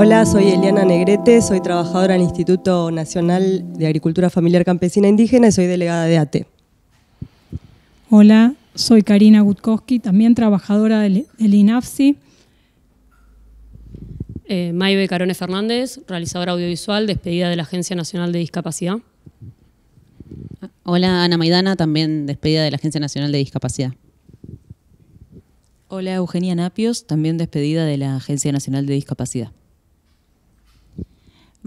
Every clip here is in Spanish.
Hola, soy Eliana Negrete, soy trabajadora en el Instituto Nacional de Agricultura Familiar Campesina e Indígena y soy delegada de ATE. Hola, soy Karina Gutkowski, también trabajadora del, INAFSI. Eh, Maybe Carone Fernández, realizadora audiovisual, despedida de la Agencia Nacional de Discapacidad. Hola, Ana Maidana, también despedida de la Agencia Nacional de Discapacidad. Hola, Eugenia Napios, también despedida de la Agencia Nacional de Discapacidad.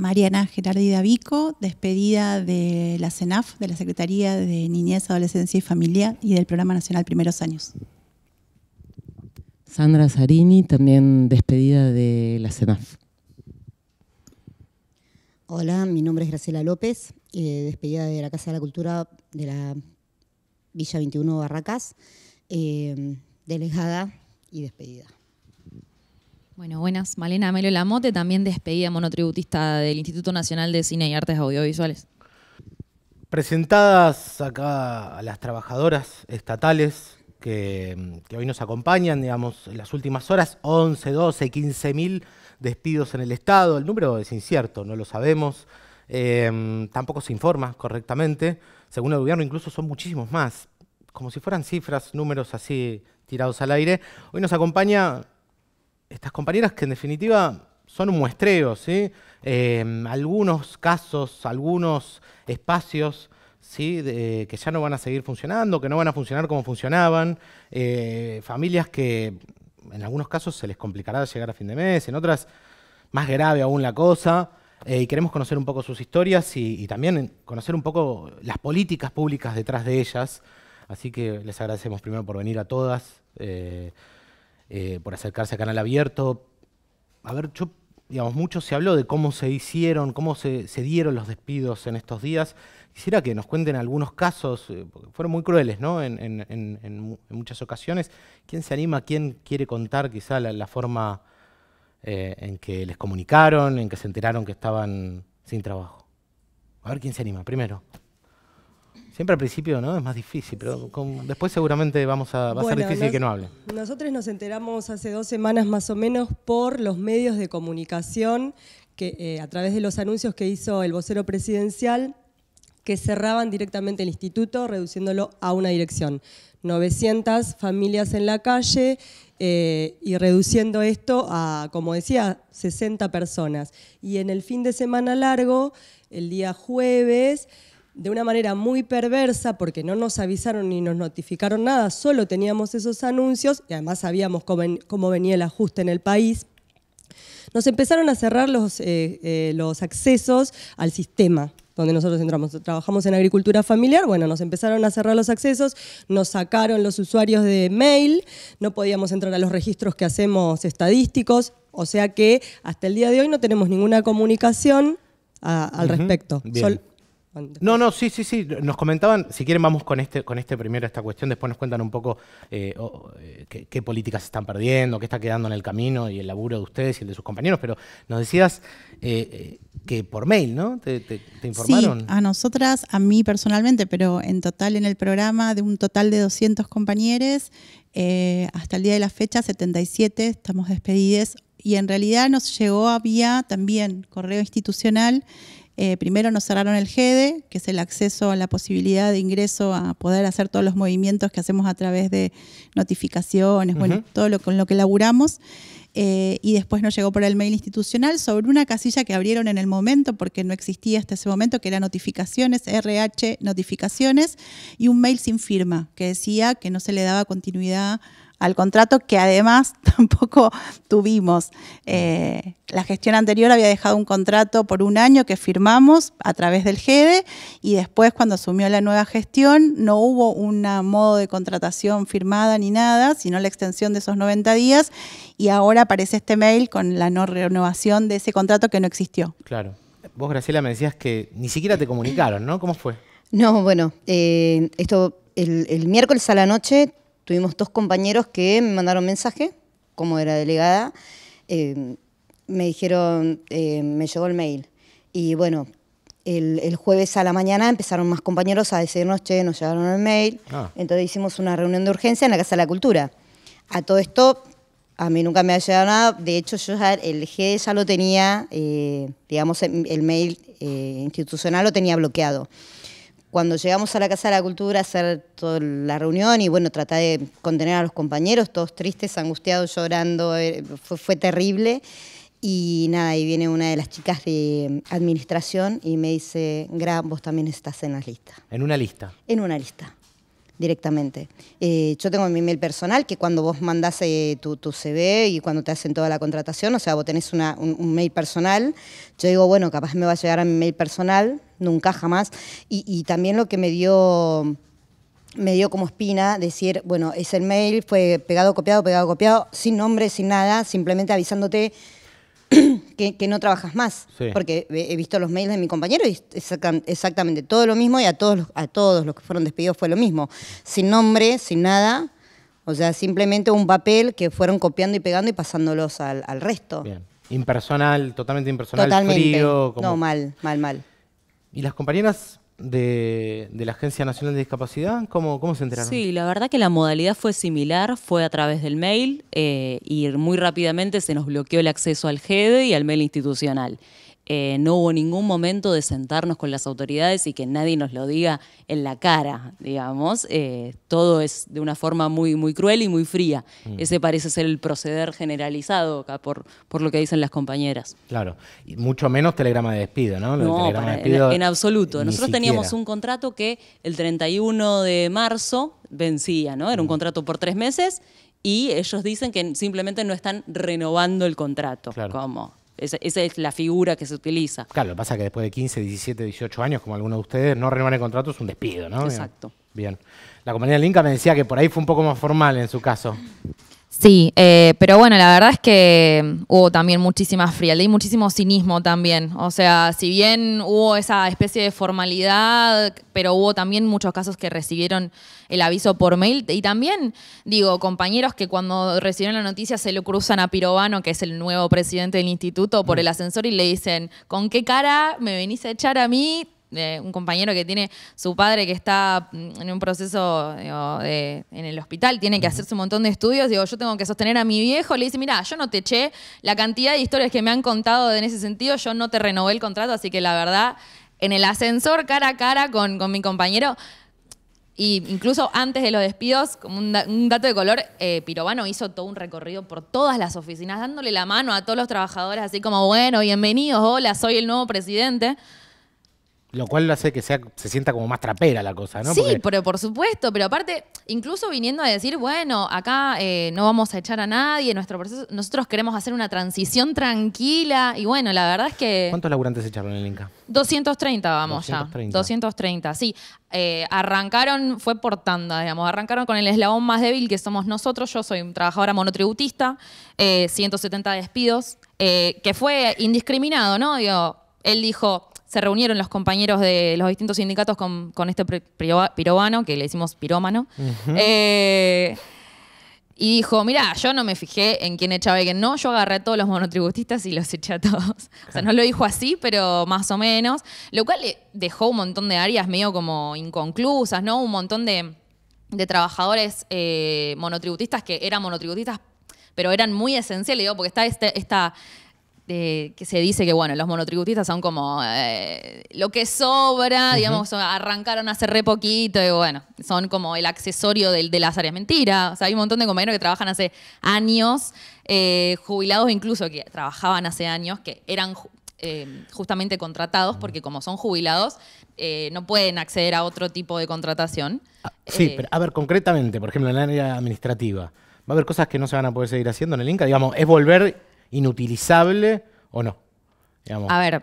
Mariana Gerardi D'Avico, despedida de la CENAF, de la Secretaría de Niñez, Adolescencia y Familia y del Programa Nacional Primeros Años. Sandra Zarini, también despedida de la CENAF. Hola, mi nombre es Graciela López, eh, despedida de la Casa de la Cultura de la Villa 21 Barracas, eh, delegada y despedida. Bueno, buenas. Malena Melo Lamote, también despedida monotributista del Instituto Nacional de Cine y Artes Audiovisuales. Presentadas acá a las trabajadoras estatales que, hoy nos acompañan, digamos, en las últimas horas, 11, 12, 15 mil despidos en el Estado. El número es incierto, no lo sabemos. Em, tampoco se informa correctamente. Según el gobierno, incluso son muchísimos más. Como si fueran cifras, números así tirados al aire. Hoy nos acompaña estas compañeras que en definitiva son un muestreo, eh, algunos casos, algunos espacios ¿sí? que ya no van a seguir funcionando, que no van a funcionar como funcionaban, eh, familias que en algunos casos se les complicará llegar a fin de mes, en otras más grave aún la cosa, eh, y queremos conocer un poco sus historias y, también conocer un poco las políticas públicas detrás de ellas. Así que les agradecemos primero por venir a todas. Eh, por acercarse a Canal Abierto. A ver, yo, digamos, mucho se habló de cómo se hicieron, cómo se, dieron los despidos en estos días. Quisiera que nos cuenten algunos casos, eh, porque fueron muy crueles, ¿no? En, muchas ocasiones. ¿Quién se anima? ¿Quién quiere contar quizá la, forma eh, en que les comunicaron, en que se enteraron que estaban sin trabajo? A ver quién se anima, primero. Siempre al principio, ¿no? Es más difícil, pero después seguramente vamos a, va a ser difícil que no hable. Nosotros nos enteramos hace dos semanas más o menos por los medios de comunicación, que eh, a través de los anuncios que hizo el vocero presidencial, que cerraban directamente el instituto, reduciéndolo a una dirección. 900 familias en la calle eh, y reduciendo esto a, como decía, 60 personas. Y en el fin de semana largo, el día jueves, de una manera muy perversa porque no nos avisaron ni nos notificaron nada, solo teníamos esos anuncios y además sabíamos cómo, venía el ajuste en el país. Nos empezaron a cerrar eh, eh, los, accesos al sistema donde nosotros entramos. Trabajamos en agricultura familiar, bueno, nos empezaron a cerrar los accesos, nos sacaron los usuarios de mail, no podíamos entrar a los registros que hacemos estadísticos, o sea que hasta el día de hoy no tenemos ninguna comunicación al respecto. No, no, sí, sí, sí. Nos comentaban, si quieren vamos con este, con este primero esta cuestión, después nos cuentan un poco eh, eh, qué, políticas están perdiendo, qué está quedando en el camino y el laburo de ustedes y el de sus compañeros, pero nos decías eh, que por mail, ¿no? ¿Te, informaron? Sí, a nosotras, a mí personalmente, pero en total en el programa de un total de 200 compañeros, hasta el día de la fecha 77 estamos despedidos y en realidad nos llegó había también correo institucional eh, primero nos cerraron el GEDE, e, que es el acceso a la posibilidad de ingreso a poder hacer todos los movimientos que hacemos a través de notificaciones, bueno, todo lo con lo que laburamos. Eh, y después nos llegó por el mail institucional sobre una casilla que abrieron en el momento, porque no existía hasta ese momento, que era notificaciones, RH notificaciones, y un mail sin firma, que decía que no se le daba continuidad al contrato que además tampoco tuvimos. Eh, la gestión anterior había dejado un contrato por un año que firmamos a través del GEDE e y después cuando asumió la nueva gestión no hubo un modo de contratación firmada ni nada, sino la extensión de esos 90 días y ahora aparece este mail con la no renovación de ese contrato que no existió. Claro. Vos, Graciela, me decías que ni siquiera te comunicaron, ¿no? ¿Cómo fue? No, bueno, eh, esto el, miércoles a la noche Tuvimos dos compañeros que me mandaron mensaje, como era delegada, eh, me dijeron, eh, me llegó el mail. Y bueno, el, jueves a la mañana empezaron más compañeros a decirnos, che, nos llegaron el mail. Ah. Entonces hicimos una reunión de urgencia en la Casa de la Cultura. A todo esto, a mí nunca me ha llegado nada. De hecho, yo ya el G ya lo tenía, eh, digamos, el mail institucional lo tenía bloqueado cuando llegamos a la Casa de la Cultura a hacer toda la reunión y bueno, tratar de contener a los compañeros, todos tristes, angustiados, llorando, eh, fue, terrible. Y nada, y viene una de las chicas de administración y me dice, Gra, vos también estás en la lista. ¿En una lista? En una lista directamente. Eh, yo tengo mi mail personal, que cuando vos mandás eh, tu, tu, CV y cuando te hacen toda la contratación, o sea, vos tenés una, un, mail personal, yo digo, bueno, capaz me va a llegar a mi mail personal, nunca jamás. Y, también lo que me dio me dio como espina decir, bueno, es el mail, fue pegado, copiado, pegado, copiado, sin nombre, sin nada, simplemente avisándote que, no trabajas más. Porque he visto los mails de mi compañero y exactamente todo lo mismo y a todos, los, a todos los que fueron despedidos fue lo mismo. Sin nombre, sin nada. O sea, simplemente un papel que fueron copiando y pegando y pasándolos al, resto. Impersonal, totalmente impersonal, frío. Como... No, mal, mal, mal. ¿Y las compañeras de, la Agencia Nacional de Discapacidad? ¿Cómo, se enteraron? Sí, la verdad que la modalidad fue similar, fue a través del mail eh, y muy rápidamente se nos bloqueó el acceso al GED e y al mail institucional. Eh, no hubo ningún momento de sentarnos con las autoridades y que nadie nos lo diga en la cara, digamos. Eh, todo es de una forma muy, muy cruel y muy fría. Mm. Ese parece ser el proceder generalizado acá por, por lo que dicen las compañeras. Claro, mucho menos telegrama de despido, ¿no? no, en, absoluto. Nosotros teníamos un contrato que el 31 de marzo vencía, ¿no? Era un mm. contrato por tres meses y ellos dicen que simplemente no están renovando el contrato. Claro. Esa, es la figura que se utiliza. Claro, lo que pasa es que después de 15, 17, 18 años, como algunos de ustedes, no renovar el contrato es un despido, ¿no? Exacto. Bien. La compañía Linca me decía que por ahí fue un poco más formal en su caso. Sí, eh, pero bueno, la verdad es que mm, hubo también muchísima frialdad y muchísimo cinismo también. O sea, si bien hubo esa especie de formalidad, pero hubo también muchos casos que recibieron el aviso por mail. Y también, digo, compañeros que cuando recibieron la noticia se lo cruzan a Pirovano, que es el nuevo presidente del instituto, por mm. el ascensor y le dicen, ¿con qué cara me venís a echar a mí? de un compañero que tiene su padre que está mm, en un proceso en el hospital, tiene que hacerse un montón de estudios, digo, yo tengo que sostener a mi viejo, le dice, mira, yo no te eché, la cantidad de historias que me han contado en ese sentido, yo no te renové el contrato, así que la verdad, en el ascensor cara a cara con, mi compañero, y incluso antes de los despidos, como un, dato de color, eh, hizo todo un recorrido por todas las oficinas, dándole la mano a todos los trabajadores, así como, bueno, bienvenidos, hola, soy el nuevo presidente. Lo cual lo hace que sea, se sienta como más trapera la cosa, ¿no? Sí, pero por supuesto, pero aparte, incluso viniendo a decir, bueno, acá eh, no vamos a echar a nadie, nuestro proceso, nosotros queremos hacer una transición tranquila, y bueno, la verdad es que... ¿Cuántos laburantes echaron en el Inca? 230, vamos ya. 230, sí. Eh, arrancaron, fue por tanda, digamos, arrancaron con el eslabón más débil que somos nosotros, yo soy trabajadora monotributista, 170 eh, despidos, que fue indiscriminado, ¿no? él dijo se reunieron los compañeros de los distintos sindicatos con, este pirómano, que le decimos pirómano, eh, y dijo, mira, yo no me fijé en quién echaba y quién no, yo agarré a todos los monotributistas y los eché a todos. O sea, no lo dijo así, pero más o menos, lo cual dejó un montón de áreas medio como inconclusas, ¿no? Un montón de, trabajadores eh, monotributistas que eran monotributistas pero eran muy esenciales, digo, porque está este, esta este, que se dice que bueno, los monotributistas son como eh, lo que sobra, digamos, arrancaron hace re poquito y bueno, son como el accesorio del, de las áreas. mentiras. o sea, hay un montón de compañeros que trabajan hace años, eh, jubilados incluso que trabajaban hace años, que eran eh, justamente contratados porque como son jubilados no pueden acceder a otro tipo de contratación. Ah, sí, pero a ver, concretamente, por ejemplo, en el área administrativa, ¿va a haber cosas que no se van a poder seguir haciendo en el Inca? Digamos, es volver inutilizable o no. A ver,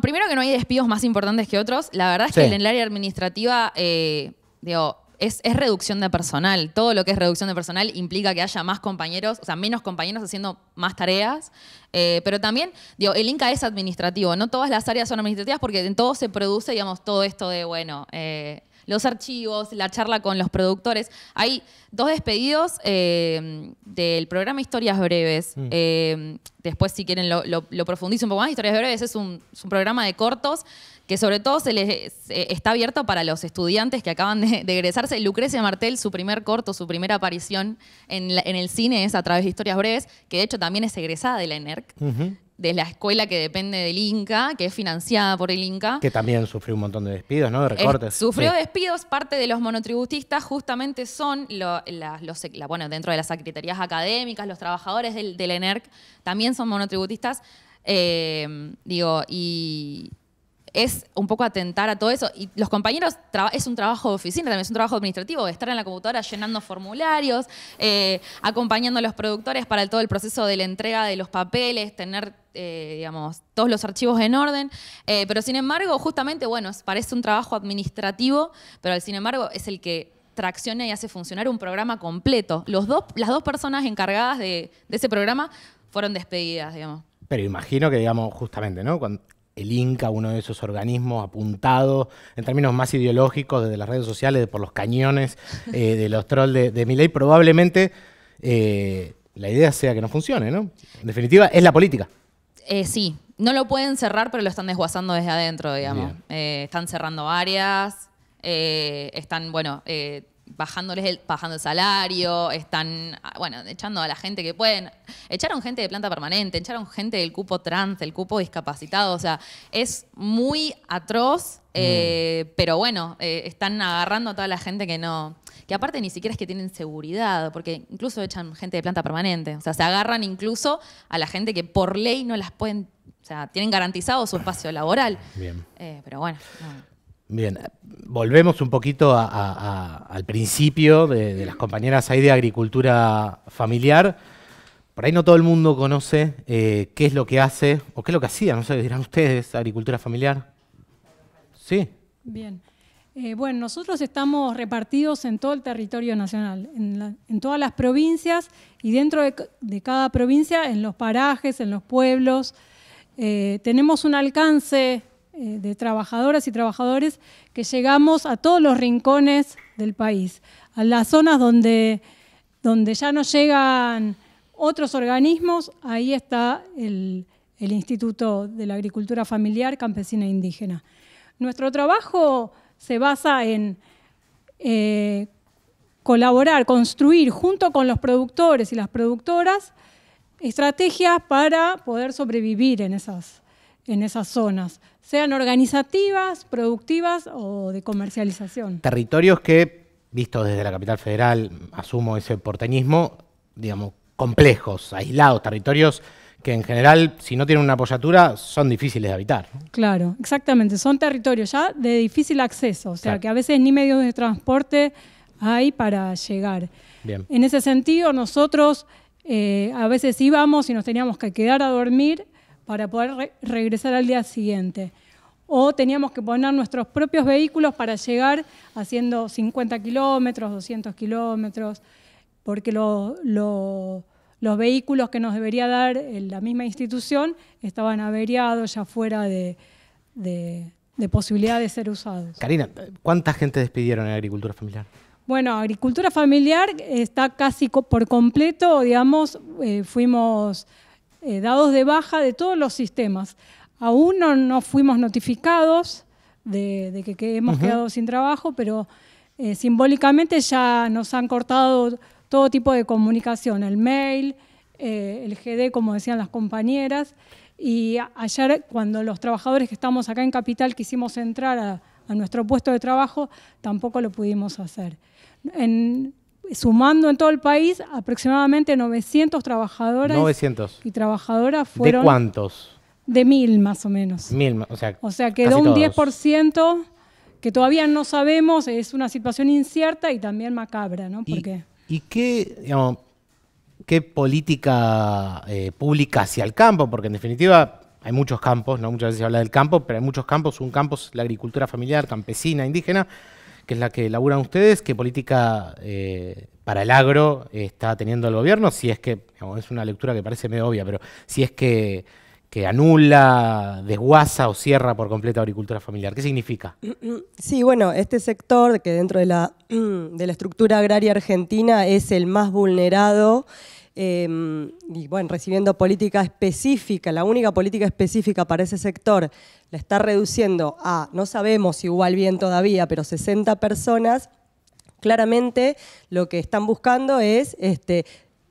primero que no hay despidos más importantes que otros. La verdad es que en el área administrativa, eh, digo, es, reducción de personal. Todo lo que es reducción de personal implica que haya más compañeros, o sea, menos compañeros haciendo más tareas. Eh, pero también, digo, el Inca es administrativo. No todas las áreas son administrativas porque en todo se produce, digamos, todo esto de, bueno, eh, los archivos, la charla con los productores. Hay dos despedidos eh, del programa Historias Breves. Mm. Eh, después, si quieren, lo, lo, profundizo un poco más. Historias Breves es un, programa de cortos que sobre todo se les eh, está abierto para los estudiantes que acaban de, egresarse. Lucrecia Martel, su primer corto, su primera aparición en, el cine es a través de historias breves, que de hecho también es egresada de la ENERC de la escuela que depende del Inca, que es financiada por el Inca. Que también sufrió un montón de despidos, ¿no? De eh, recortes. sufrió despidos, parte de los monotributistas justamente son, los, bueno, dentro de las secretarías académicas, los trabajadores del, ENERC e también son monotributistas. Eh, digo, y, es un poco atentar a todo eso. Y los compañeros, es un trabajo de oficina también, es un trabajo administrativo, estar en la computadora llenando formularios, eh, acompañando a los productores para todo el proceso de la entrega de los papeles, tener, eh, digamos, todos los archivos en orden. Eh, pero sin embargo, justamente, bueno, parece un trabajo administrativo, pero sin embargo es el que tracciona y hace funcionar un programa completo. Los dos, las dos personas encargadas de, ese programa fueron despedidas, digamos. Pero imagino que, digamos, justamente, ¿no? Cuando el Inca, uno de esos organismos apuntados en términos más ideológicos desde las redes sociales, por los cañones eh, de los trolls de, de Miley, probablemente eh, la idea sea que no funcione, ¿no? En definitiva, es la política. Eh, sí, no lo pueden cerrar, pero lo están desguazando desde adentro, digamos. están cerrando áreas, están, bueno, bajándoles el, bajando el salario, están, ah, bueno, echando a la gente que pueden. Echaron gente de planta permanente, echaron gente del cupo trans, del cupo discapacitado, o sea, es muy atroz, mm. eh, pero bueno, eh, están agarrando a toda la gente que no, que aparte ni siquiera es que tienen seguridad, porque incluso echan gente de planta permanente, o sea, se agarran incluso a la gente que por ley no las pueden, o sea, tienen garantizado su espacio laboral. Bien. Eh, pero bueno. Bien, volvemos un poquito al principio de, las compañeras ahí de agricultura familiar. Por ahí no todo el mundo conoce eh, qué es lo que hace o qué es lo que hacía, no sé, dirán ustedes, agricultura familiar. Sí. Bien. Eh, bueno, nosotros estamos repartidos en todo el territorio nacional, en, todas las provincias y dentro de, cada provincia, en los parajes, en los pueblos. Eh, tenemos un alcance eh, de trabajadoras y trabajadores que llegamos a todos los rincones del país, a las zonas donde, ya no llegan otros organismos, ahí está el, Instituto de la Agricultura Familiar Campesina e Indígena. Nuestro trabajo se basa en eh, colaborar, construir junto con los productores y las productoras estrategias para poder sobrevivir en esas zonas, sean organizativas, productivas o de comercialización. Territorios que, visto desde la capital federal, asumo ese porteñismo, digamos, complejos, aislados, territorios que en general, si no tienen una apoyatura, son difíciles de habitar. Claro, exactamente, son territorios ya de difícil acceso, o sea que a veces ni medios de transporte hay para llegar. Bien. En ese sentido, nosotros eh, a veces íbamos y nos teníamos que quedar a dormir para poder regresar al día siguiente. O teníamos que poner nuestros propios vehículos para llegar haciendo 50 kilómetros, 200 kilómetros, porque los vehículos que nos debería dar eh, la misma institución estaban averiados ya fuera de, posibilidad de ser usados. Karina, ¿cuánta gente despidieron en agricultura familiar? Bueno, agricultura familiar está casi por completo, digamos, eh, fuimos eh, dados de baja de todos los sistemas. Aún no, fuimos notificados de, que, hemos quedado sin trabajo, pero eh, simbólicamente ya nos han cortado todo tipo de comunicación, el mail, eh, el GD, como decían las compañeras. Y ayer, cuando los trabajadores que estamos acá en Capital quisimos entrar a, nuestro puesto de trabajo, tampoco lo pudimos hacer. En, sumando en todo el país, aproximadamente 900 trabajadoras y trabajadoras fueron... ¿De cuántos? De mil más o menos. Mil, o sea, o sea quedó un 10% que todavía no sabemos, es una situación incierta y también macabra, ¿no? ¿Y, qué, qué política eh, pública hacia el campo? Porque en definitiva hay muchos campos, ¿no? Muchas veces se habla del campo, pero hay muchos campos. Un campo es la agricultura familiar, campesina, indígena, que es la que elaboran ustedes, qué política eh, para el agro está teniendo el gobierno, si es que, es una lectura que parece medio obvia, pero si es que, que anula, desguaza o cierra por la agricultura familiar. ¿Qué significa? Sí, bueno, este sector que dentro de la estructura agraria argentina es el más vulnerado Em, y bueno, recibiendo política específica, la única política específica para ese sector, la está reduciendo a, no sabemos si igual bien todavía, pero 60 personas, claramente lo que están buscando es este,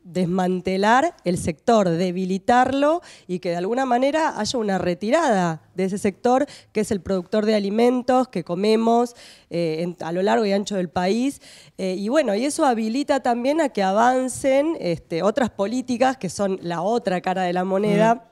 desmantelar el sector, debilitarlo y que de alguna manera haya una retirada de ese sector que es el productor de alimentos que comemos eh, a lo largo y ancho del país. Eh, y bueno, y eso habilita también a que avancen este, otras políticas que son la otra cara de la moneda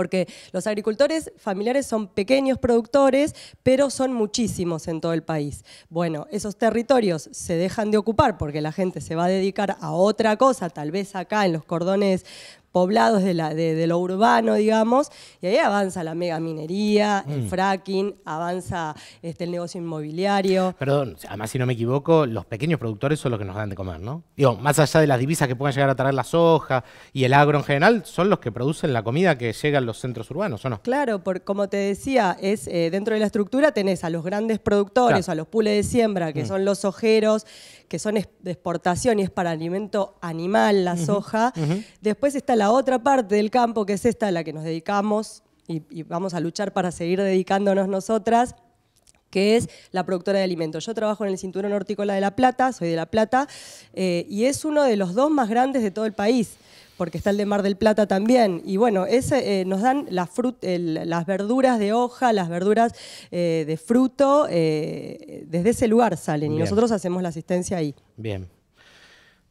porque los agricultores familiares son pequeños productores, pero son muchísimos en todo el país. Bueno, esos territorios se dejan de ocupar porque la gente se va a dedicar a otra cosa, tal vez acá en los cordones poblados, de, lo urbano, digamos, y ahí avanza la megaminería, minería, el mm. fracking, avanza este, el negocio inmobiliario. Perdón, además si no me equivoco, los pequeños productores son los que nos dan de comer, ¿no? Digo, más allá de las divisas que puedan llegar a traer las soja y el agro en general, son los que producen la comida que llega a los centros urbanos, ¿o no? Claro, por, como te decía, es eh, dentro de la estructura tenés a los grandes productores, a los pules de siembra, que mm. son los ojeros, que son de exportación y es para alimento animal la soja. Después está la otra parte del campo, que es esta a la que nos dedicamos y, vamos a luchar para seguir dedicándonos nosotras, que es la productora de alimentos. Yo trabajo en el Cinturón Hortícola de La Plata, soy de La Plata, eh, y es uno de los dos más grandes de todo el país porque está el de Mar del Plata también. Y bueno, ese, eh, nos dan las, las verduras de hoja, las verduras eh, de fruto, eh, desde ese lugar salen y nosotros hacemos la asistencia ahí. Bien.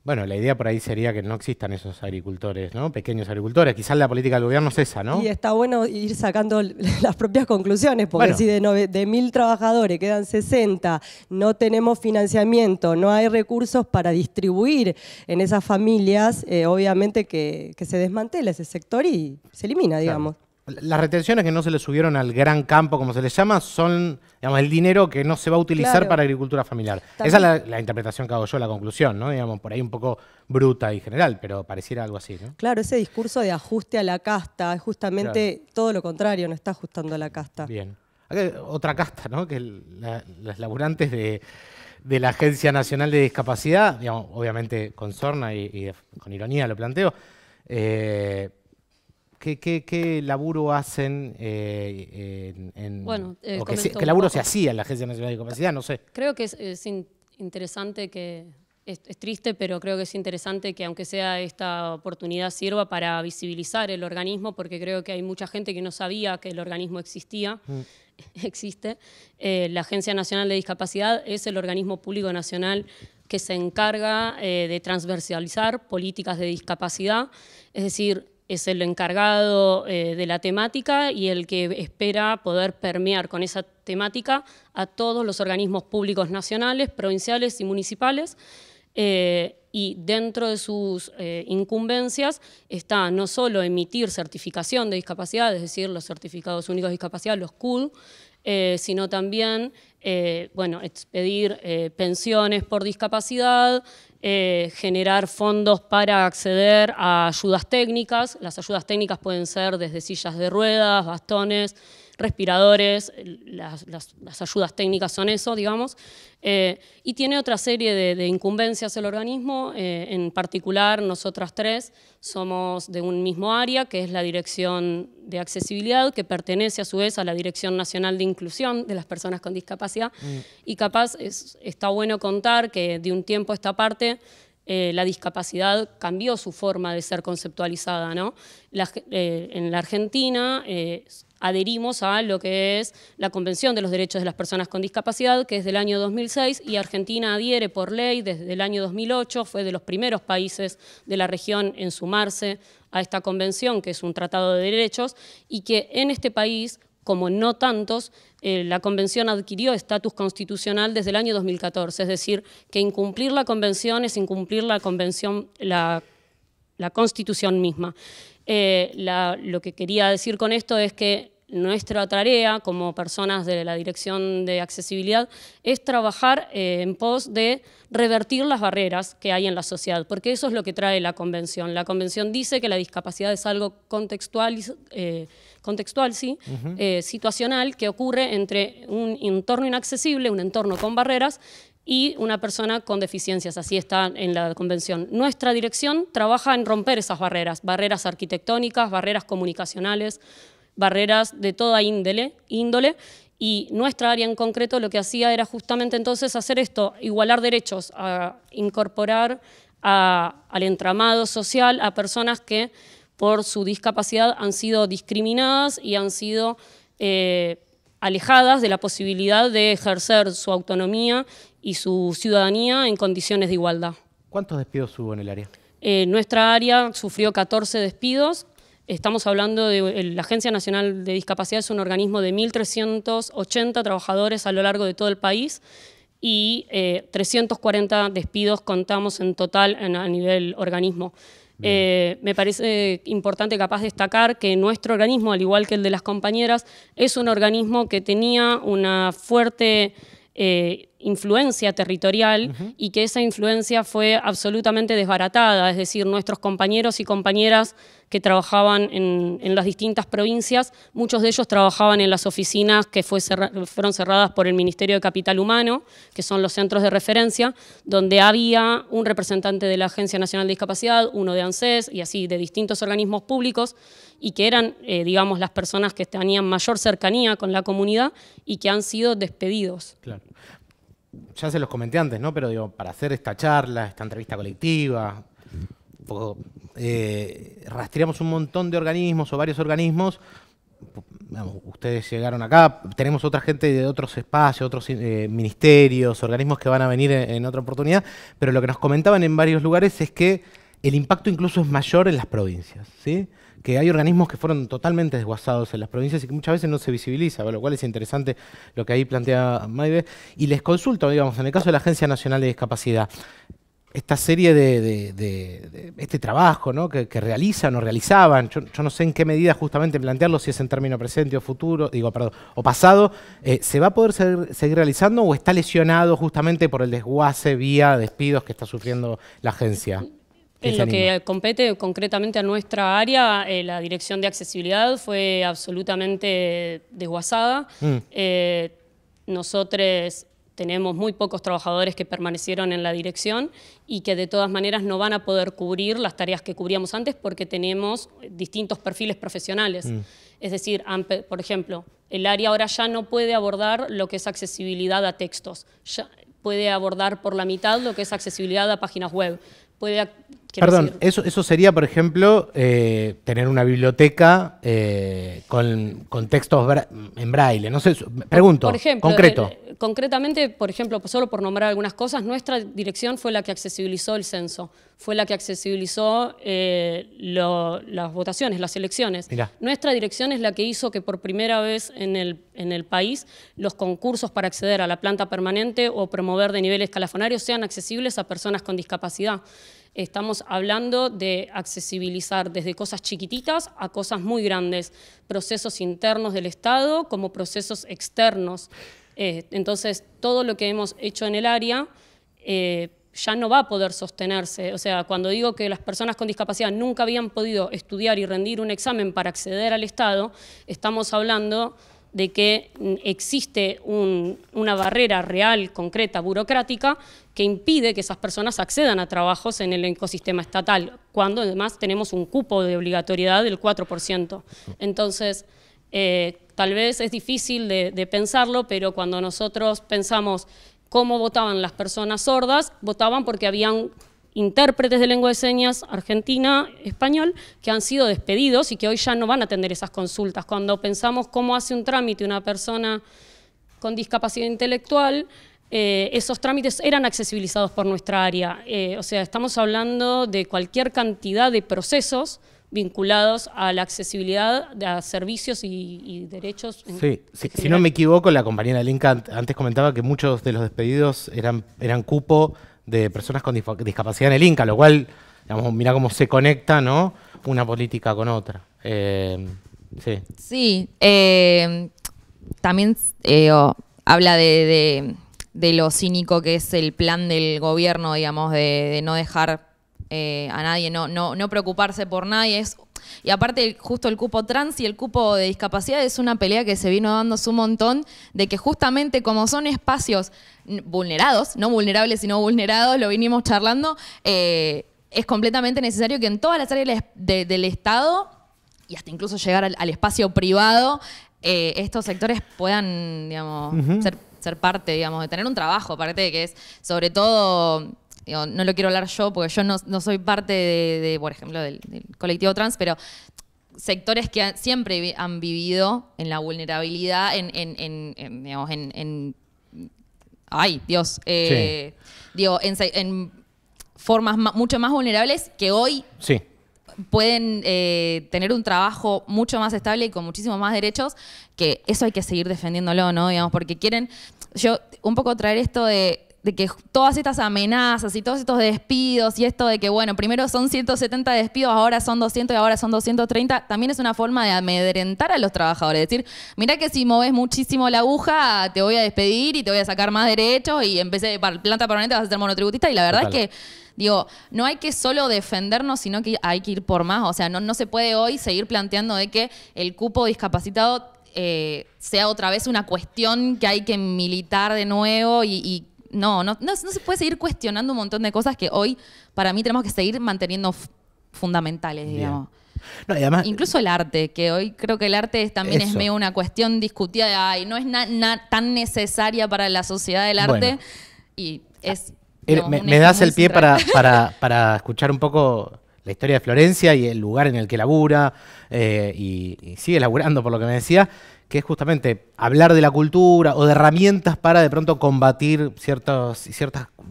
Bueno, la idea por ahí sería que no existan esos agricultores, ¿no? Pequeños agricultores. Quizás la política del gobierno es esa, ¿no? Y está bueno ir sacando las propias conclusiones, porque si de, mil trabajadores quedan 60, no tenemos financiamiento, no hay recursos para distribuir en esas familias, eh, obviamente que, se desmantela ese sector y se elimina, digamos. Las retenciones que no se le subieron al gran campo, como se les llama, son el dinero que no se va a utilizar para agricultura familiar. Esa es la, interpretación que hago yo, la conclusión, ¿no? Digamos, por ahí un poco bruta y general, pero pareciera algo así, Claro, ese discurso de ajuste a la casta es justamente todo lo contrario, no está ajustando a la casta. Bien. otra casta, ¿no? Que las laburantes de, la Agencia Nacional de Discapacidad, digamos, obviamente con sorna y, con ironía lo planteo, eh, ¿Qué, laburo hacen eh, en, eh, laburo se hacía en la Agencia Nacional de Discapacidad? No sé. Creo que es, interesante que... Es, triste, pero creo que es interesante que aunque sea esta oportunidad sirva para visibilizar el organismo, porque creo que hay mucha gente que no sabía que el organismo existía. Mm. existe. Eh, la Agencia Nacional de Discapacidad es el organismo público nacional que se encarga de transversalizar políticas de discapacidad, es decir, es el encargado eh, de la temática y el que espera poder permear con esa temática a todos los organismos públicos nacionales, provinciales y municipales. Eh, y dentro de sus eh, incumbencias está no solo emitir certificación de discapacidad, es decir, los certificados únicos de discapacidad, los CUD, sino también bueno, expedir pensiones por discapacidad, eh, generar fondos para acceder a ayudas técnicas. Las ayudas técnicas pueden ser desde sillas de ruedas, bastones, respiradores, las, ayudas técnicas son eso, digamos, eh, y tiene otra serie de, incumbencias el organismo, eh, en particular nosotras tres somos de un mismo área, que es la Dirección de Accesibilidad, que pertenece a su vez a la Dirección Nacional de Inclusión de las Personas con Discapacidad, mm. y capaz es, está bueno contar que de un tiempo a esta parte eh, la discapacidad cambió su forma de ser conceptualizada. ¿no? en la Argentina adherimos a lo que es la Convención de los Derechos de las Personas con Discapacidad, que es del año 2006, y Argentina adhiere por ley desde el año 2008, fue de los primeros países de la región en sumarse a esta convención, que es un tratado de derechos, y que en este país como no tantos, eh, la Convención adquirió estatus constitucional desde el año 2014, es decir, que incumplir la Convención es incumplir la Convención, la Constitución misma. Eh, lo que quería decir con esto es que nuestra tarea como personas de la Dirección de Accesibilidad es trabajar eh, en pos de revertir las barreras que hay en la sociedad, porque eso es lo que trae la Convención. La Convención dice que la discapacidad es algo contextual, eh, contextual sí, situacional, que ocurre entre un entorno inaccesible, un entorno con barreras, y una persona con deficiencias, así está en la convención. Nuestra dirección trabaja en romper esas barreras, barreras arquitectónicas, barreras comunicacionales, barreras de toda índole, índole y nuestra área en concreto lo que hacía era justamente entonces hacer esto, igualar derechos, incorporar al entramado social a personas que por su discapacidad han sido discriminadas y han sido eh, alejadas de la posibilidad de ejercer su autonomía y su ciudadanía en condiciones de igualdad. ¿Cuántos despidos hubo en el área? Eh, nuestra área sufrió 14 despidos. Estamos hablando de la Agencia Nacional de Discapacidad, es un organismo de 1.380 trabajadores a lo largo de todo el país y 340 eh, despidos contamos en total a nivel organismo. Eh, me parece importante capaz destacar que nuestro organismo, al igual que el de las compañeras, es un organismo que tenía una fuerte eh, influencia territorial y que esa influencia fue absolutamente desbaratada, es decir, nuestros compañeros y compañeras que trabajaban en, las distintas provincias, muchos de ellos trabajaban en las oficinas que fueron cerradas por el Ministerio de Capital Humano, que son los centros de referencia, donde había un representante de la Agencia Nacional de Discapacidad, uno de ANSES y así, de distintos organismos públicos, y que eran, eh, digamos, las personas que tenían mayor cercanía con la comunidad y que han sido despedidos. Claro ya se los comenté antes, ¿no? Pero digo, para hacer esta charla, esta entrevista colectiva, eh, rastreamos un montón de organismos o varios organismos. ustedes llegaron acá, tenemos otra gente de otros espacios, otros eh, ministerios, organismos que van a venir en, en otra oportunidad, pero lo que nos comentaban en varios lugares es que el impacto incluso es mayor en las provincias, ¿sí? que hay organismos que fueron totalmente desguazados en las provincias y que muchas veces no se visibiliza, lo cual es interesante lo que ahí plantea Maive. Y les consulto, digamos, en el caso de la Agencia Nacional de Discapacidad, esta serie de, este trabajo que, realizan o realizaban, yo, no sé en qué medida justamente plantearlo, si es en término presente o futuro, digo, perdón, o pasado, eh, ¿se va a poder seguir realizando o está lesionado justamente por el desguace vía despidos que está sufriendo la agencia? En lo que compete concretamente a nuestra área, eh, la dirección de accesibilidad fue absolutamente desguazada. Mm. Eh, nosotros tenemos muy pocos trabajadores que permanecieron en la dirección y que de todas maneras no van a poder cubrir las tareas que cubríamos antes porque tenemos distintos perfiles profesionales. Mm. Es decir, por ejemplo, el área ahora ya no puede abordar lo que es accesibilidad a textos, ya puede abordar por la mitad lo que es accesibilidad a páginas web, puede Perdón, eso, eso sería, por ejemplo, eh, tener una biblioteca eh, con, textos en braille. No sé, pregunto, concreto. concretamente, por ejemplo, solo por nombrar algunas cosas, nuestra dirección fue la que accesibilizó el censo, fue la que accesibilizó eh, las votaciones, las elecciones. Nuestra dirección es la que hizo que por primera vez en el, en el país los concursos para acceder a la planta permanente o promover de nivel escalafonario sean accesibles a personas con discapacidad. Estamos hablando de accesibilizar desde cosas chiquititas a cosas muy grandes, procesos internos del Estado como procesos externos. Eh, entonces, todo lo que hemos hecho en el área... Eh, ya no va a poder sostenerse. O sea, cuando digo que las personas con discapacidad nunca habían podido estudiar y rendir un examen para acceder al Estado, estamos hablando de que mm, existe una barrera real, concreta, burocrática, que impide que esas personas accedan a trabajos en el ecosistema estatal, cuando además tenemos un cupo de obligatoriedad del 4%. Entonces, eh, tal vez es difícil de, de pensarlo, pero cuando nosotros pensamos cómo votaban las personas sordas, votaban porque habían intérpretes de lengua de señas argentina, español, que han sido despedidos y que hoy ya no van a atender esas consultas. Cuando pensamos cómo hace un trámite una persona con discapacidad intelectual, eh, esos trámites eran accesibilizados por nuestra área. Eh, o sea, estamos hablando de cualquier cantidad de procesos vinculados a la accesibilidad de servicios y, derechos. Sí, si no me equivoco, la compañera INCA antes comentaba que muchos de los despedidos eran, eran cupo de personas con discapacidad en el Inca, lo cual, digamos, mira cómo se conecta ¿no? una política con otra. Eh, sí, sí también habla de de lo cínico que es el plan del gobierno, digamos, de, no dejar eh, a nadie, no, preocuparse por nadie. Es, y aparte, justo el cupo trans y el cupo de discapacidad es una pelea que se vino dando su montón, de que justamente como son espacios vulnerados, no vulnerables, sino vulnerados, lo vinimos charlando, eh, es completamente necesario que en todas las áreas del Estado y hasta incluso llegar al, espacio privado, eh, estos sectores puedan, digamos, ser ser parte, digamos, de tener un trabajo, aparte de que es, sobre todo, digo, no lo quiero hablar yo porque yo no, soy parte de, por ejemplo, del, colectivo trans, pero sectores que siempre han vivido en la vulnerabilidad, en, en, digamos, en, ay, Dios, eh, digo, en, formas mucho más vulnerables que hoy sí pueden eh, tener un trabajo mucho más estable y con muchísimos más derechos, que eso hay que seguir defendiéndolo, ¿no? Digamos, porque quieren, yo un poco traer esto de que todas estas amenazas y todos estos despidos y esto de que, bueno, primero son 170 despidos, ahora son 200 y ahora son 230, también es una forma de amedrentar a los trabajadores. Es decir, mira que si moves muchísimo la aguja, te voy a despedir y te voy a sacar más derechos y empecé vez de planta permanente vas a ser monotributista. Y la verdad es que Digo, no hay que solo defendernos, sino que hay que ir por más. O sea, no, no se puede hoy seguir planteando de que el cupo discapacitado eh, sea otra vez una cuestión que hay que militar de nuevo y, no, no, no, se puede seguir cuestionando un montón de cosas que hoy para mí tenemos que seguir manteniendo fundamentales, digamos. Incluso el arte, que hoy creo que el arte también es medio una cuestión discutida de, ay, no es tan necesaria para la sociedad del arte. y es eh, me, das el pie para, escuchar un poco la historia de Florencia y el lugar en el que labura eh, y, sigue laburando, por lo que me decía, que es justamente hablar de la cultura o de herramientas para de pronto combatir ciertas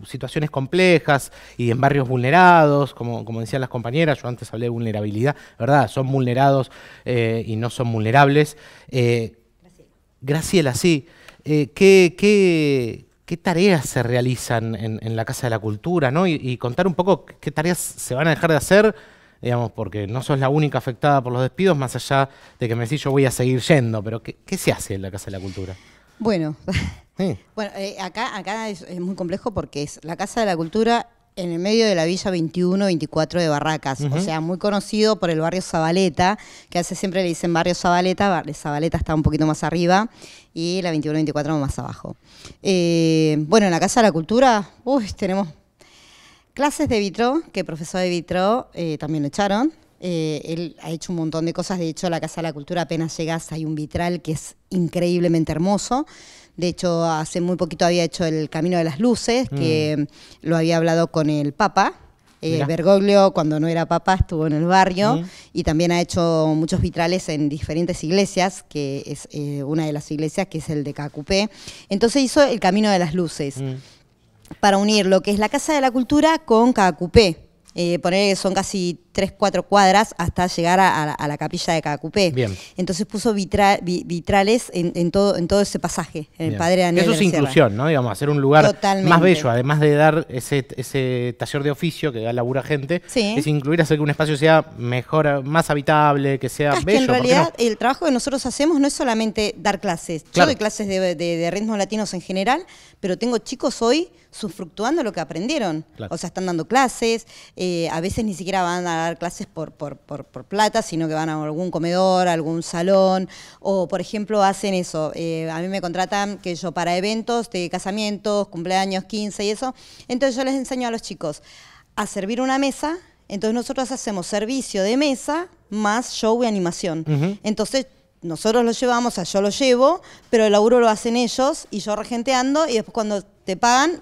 situaciones complejas y en barrios vulnerados, como, como decían las compañeras, yo antes hablé de vulnerabilidad, ¿verdad? Son vulnerados eh, y no son vulnerables. Graciela, sí. ¿qué, qué qué tareas se realizan en, la Casa de la Cultura, ¿no? Y, contar un poco qué tareas se van a dejar de hacer, digamos, porque no sos la única afectada por los despidos, más allá de que me decís yo voy a seguir yendo, pero ¿qué, se hace en la Casa de la Cultura? Bueno, bueno eh, acá, acá es, muy complejo porque es la Casa de la Cultura en el medio de la Villa 21-24 de Barracas, o sea, muy conocido por el barrio Zabaleta, que hace siempre le dicen barrio Zabaleta, Zabaleta está un poquito más arriba y la 21-24 más abajo. Eh, bueno, en la Casa de la Cultura, uy, tenemos clases de Vitro, que el profesor de Vitro eh, también lo echaron. Eh, él ha hecho un montón de cosas, de hecho la Casa de la Cultura apenas llegas hay un vitral que es increíblemente hermoso de hecho, hace muy poquito había hecho el Camino de las Luces, que mm. lo había hablado con el Papa. Eh, Bergoglio, cuando no era papa, estuvo en el barrio mm. y también ha hecho muchos vitrales en diferentes iglesias, que es eh, una de las iglesias, que es el de Cacupé. Entonces hizo el Camino de las Luces mm. para unir lo que es la Casa de la Cultura con Cacupé eh, poner que son casi 3, 4 cuadras hasta llegar a, la capilla de Cacupé. Bien. Entonces puso vitrales en, todo, en todo ese pasaje, en el Padre Daniel. Eso es inclusión, ¿no? Digamos, hacer un lugar más bello, además de dar ese, ese taller de oficio que da labura gente, sí. es incluir, hacer que un espacio sea mejor, más habitable, que sea bello. en realidad el trabajo que nosotros hacemos no es solamente dar clases. Yo doy clases de, de ritmos latinos en general, pero tengo chicos hoy sufructuando lo que aprendieron. O sea, están dando clases, eh, a veces ni siquiera van a dar clases por, por, plata, sino que van a algún comedor, algún salón, o por ejemplo hacen eso. Eh, a mí me contratan, que yo, para eventos de casamientos, cumpleaños, 15 y eso. Entonces yo les enseño a los chicos a servir una mesa. Entonces nosotros hacemos servicio de mesa más show y animación. Entonces nosotros lo llevamos, o yo lo llevo, pero el laburo lo hacen ellos y yo regenteando y después cuando te pagan,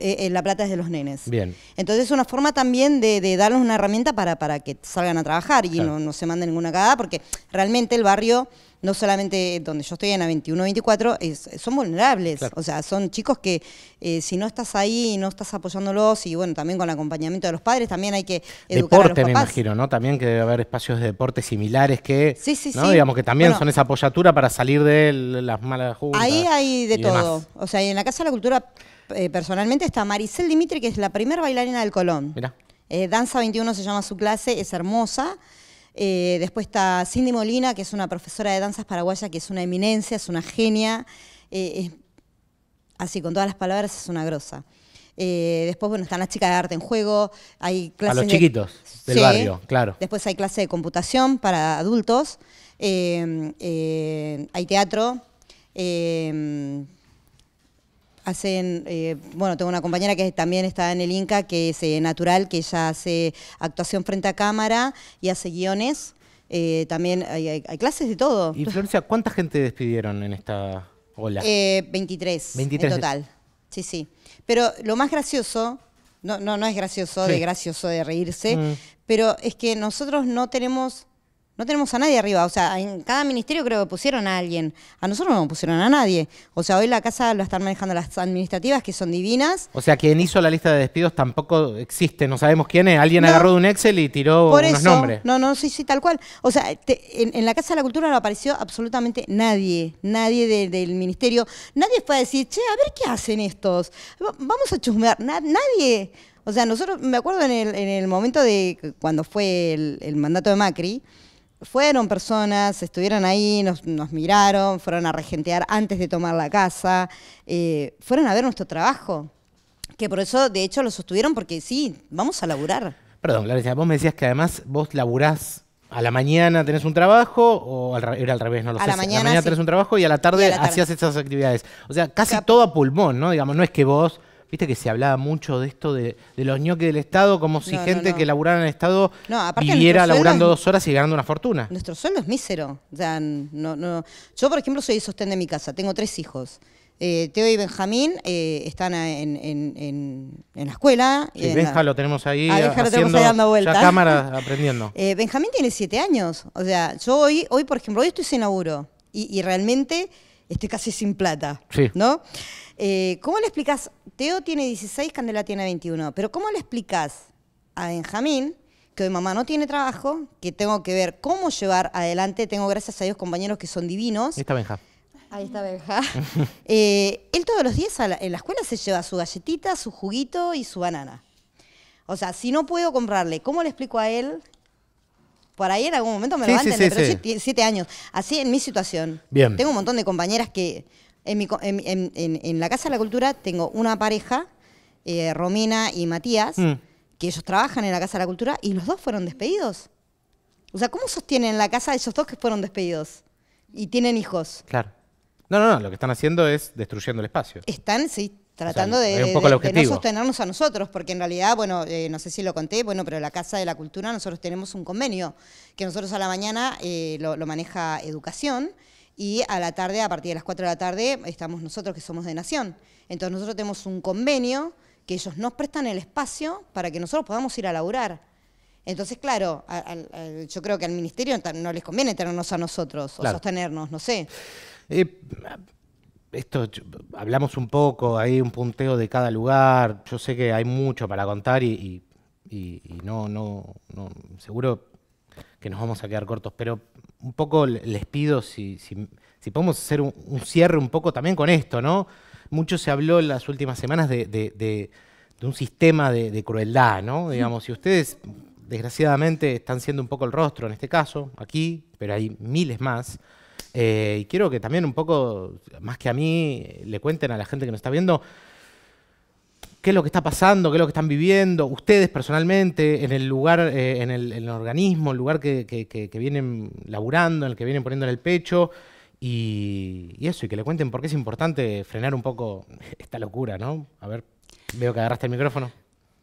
eh, eh, la plata es de los nenes. Bien. Entonces es una forma también de, darles una herramienta para, que salgan a trabajar y no, no se manden ninguna cagada, porque realmente el barrio no solamente donde yo estoy en la 21-24, son vulnerables. O sea, son chicos que eh, si no estás ahí, y no estás apoyándolos, y bueno, también con el acompañamiento de los padres, también hay que educar deporte, me imagino, ¿no? También que debe haber espacios de deporte similares que, sí, sí, sí. digamos que también son esa apoyatura para salir de las malas juntas. Ahí hay de todo. O sea, en la Casa de la Cultura eh, personalmente está Maricel Dimitri, que es la primera bailarina del Colón. mira eh, Danza 21 se llama su clase, es hermosa. Eh, después está Cindy Molina, que es una profesora de danzas paraguaya, que es una eminencia, es una genia. Eh, así, con todas las palabras, es una grosa. Eh, después, bueno, están las chicas de arte en juego. Hay clases A los chiquitos del barrio, claro. Después hay clase de computación para adultos. hay teatro hacen, eh, bueno, tengo una compañera que también está en el Inca, que es eh, natural, que ella hace actuación frente a cámara y hace guiones. Eh, también hay, clases de todo. Y Florencia, ¿cuánta gente despidieron en esta ola? 23, 23 en total. Sí, sí. Pero lo más gracioso, no, no, no es gracioso, de gracioso de reírse, mm. pero es que nosotros no tenemos no tenemos a nadie arriba. O sea, en cada ministerio creo que pusieron a alguien. A nosotros no pusieron a nadie. O sea, hoy la casa lo están manejando las administrativas, que son divinas. O sea, quien hizo la lista de despidos tampoco existe. No sabemos quién es. Alguien agarró de un Excel y tiró Por unos nombres. No, no, sí, sí, tal cual. O sea, en, la Casa de la Cultura no apareció absolutamente nadie. Nadie del ministerio. Nadie fue a decir, che, a ver qué hacen estos. Vamos a chusmear. nadie. O sea, nosotros, me acuerdo en el, momento de cuando fue el, el mandato de Macri fueron personas, estuvieron ahí, nos, nos, miraron, fueron a regentear antes de tomar la casa, eh, fueron a ver nuestro trabajo, que por eso de hecho lo sostuvieron porque sí, vamos a laburar. Perdón, vos me decías que además vos laburás a la mañana tenés un trabajo o era al revés, no lo a sé. La mañana, a la mañana tenés un trabajo y a la tarde, hacías esas actividades. O sea, casi todo a pulmón, ¿no? Digamos, no es que vos Viste que se hablaba mucho de esto de, los ñoques del Estado, como si gente que laburara en el Estado viviera laburando dos horas y ganando una fortuna. Nuestro sueldo es mísero. no, Yo, por ejemplo, soy el sostén de mi casa, tengo tres hijos. Eh, Teo y Benjamín eh, están en, la escuela. Benja lo tenemos ahí. A ah, Benja lo tenemos ahí cámara aprendiendo. Eh, Benjamín tiene siete años. O sea, yo hoy, hoy por ejemplo, hoy estoy sin laburo. Y, realmente estoy casi sin plata. Sí. ¿No? ¿Cómo le explicas Teo tiene 16, Candela tiene 21. Pero ¿cómo le explicas a Benjamín que hoy mamá no tiene trabajo, que tengo que ver cómo llevar adelante, tengo gracias a Dios compañeros que son divinos. Ahí está Benja. Ahí está Benja. Eh, él todos los días en la escuela se lleva su galletita, su juguito y su banana. O sea, si no puedo comprarle, ¿cómo le explico a él? Por ahí en algún momento me sí, pero siete años. Así en mi situación. Bien. Tengo un montón de compañeras que en, la Casa de la Cultura tengo una pareja, eh, Romina y Matías, mm. que ellos trabajan en la Casa de la Cultura y los dos fueron despedidos. O sea, ¿cómo sostienen la casa esos dos que fueron despedidos y tienen hijos? Claro. No, no, no, lo que están haciendo es destruyendo el espacio. Están, sí, tratando de, no sostenernos a nosotros, porque en realidad, bueno, eh, no sé si lo conté, bueno, pero la Casa de la Cultura nosotros tenemos un convenio, que nosotros a la mañana eh, lo, maneja educación y a la tarde, a partir de las 4 de la tarde, estamos nosotros que somos de Nación. Entonces nosotros tenemos un convenio que ellos nos prestan el espacio para que nosotros podamos ir a laburar. Entonces, claro, yo creo que al ministerio no les conviene tenernos a nosotros o sostenernos, no sé. Eh, esto hablamos un poco, hay un punteo de cada lugar. Yo sé que hay mucho para contar y, y, no, no, no, seguro que nos vamos a quedar cortos, pero un poco les pido si, podemos hacer un, cierre un poco también con esto, ¿no? Mucho se habló en las últimas semanas de, un sistema de, crueldad, ¿no? Digamos, si ustedes desgraciadamente están siendo un poco el rostro en este caso, aquí, pero hay miles más. Eh, y quiero que también un poco, más que a mí, le cuenten a la gente que nos está viendo qué es lo que está pasando, qué es lo que están viviendo, ustedes personalmente, en el lugar, eh, en, el, en, el, organismo, el lugar que, vienen laburando, en el que vienen poniendo en el pecho, y, eso, y que le cuenten por qué es importante frenar un poco esta locura, ¿no? A ver, veo que agarraste el micrófono.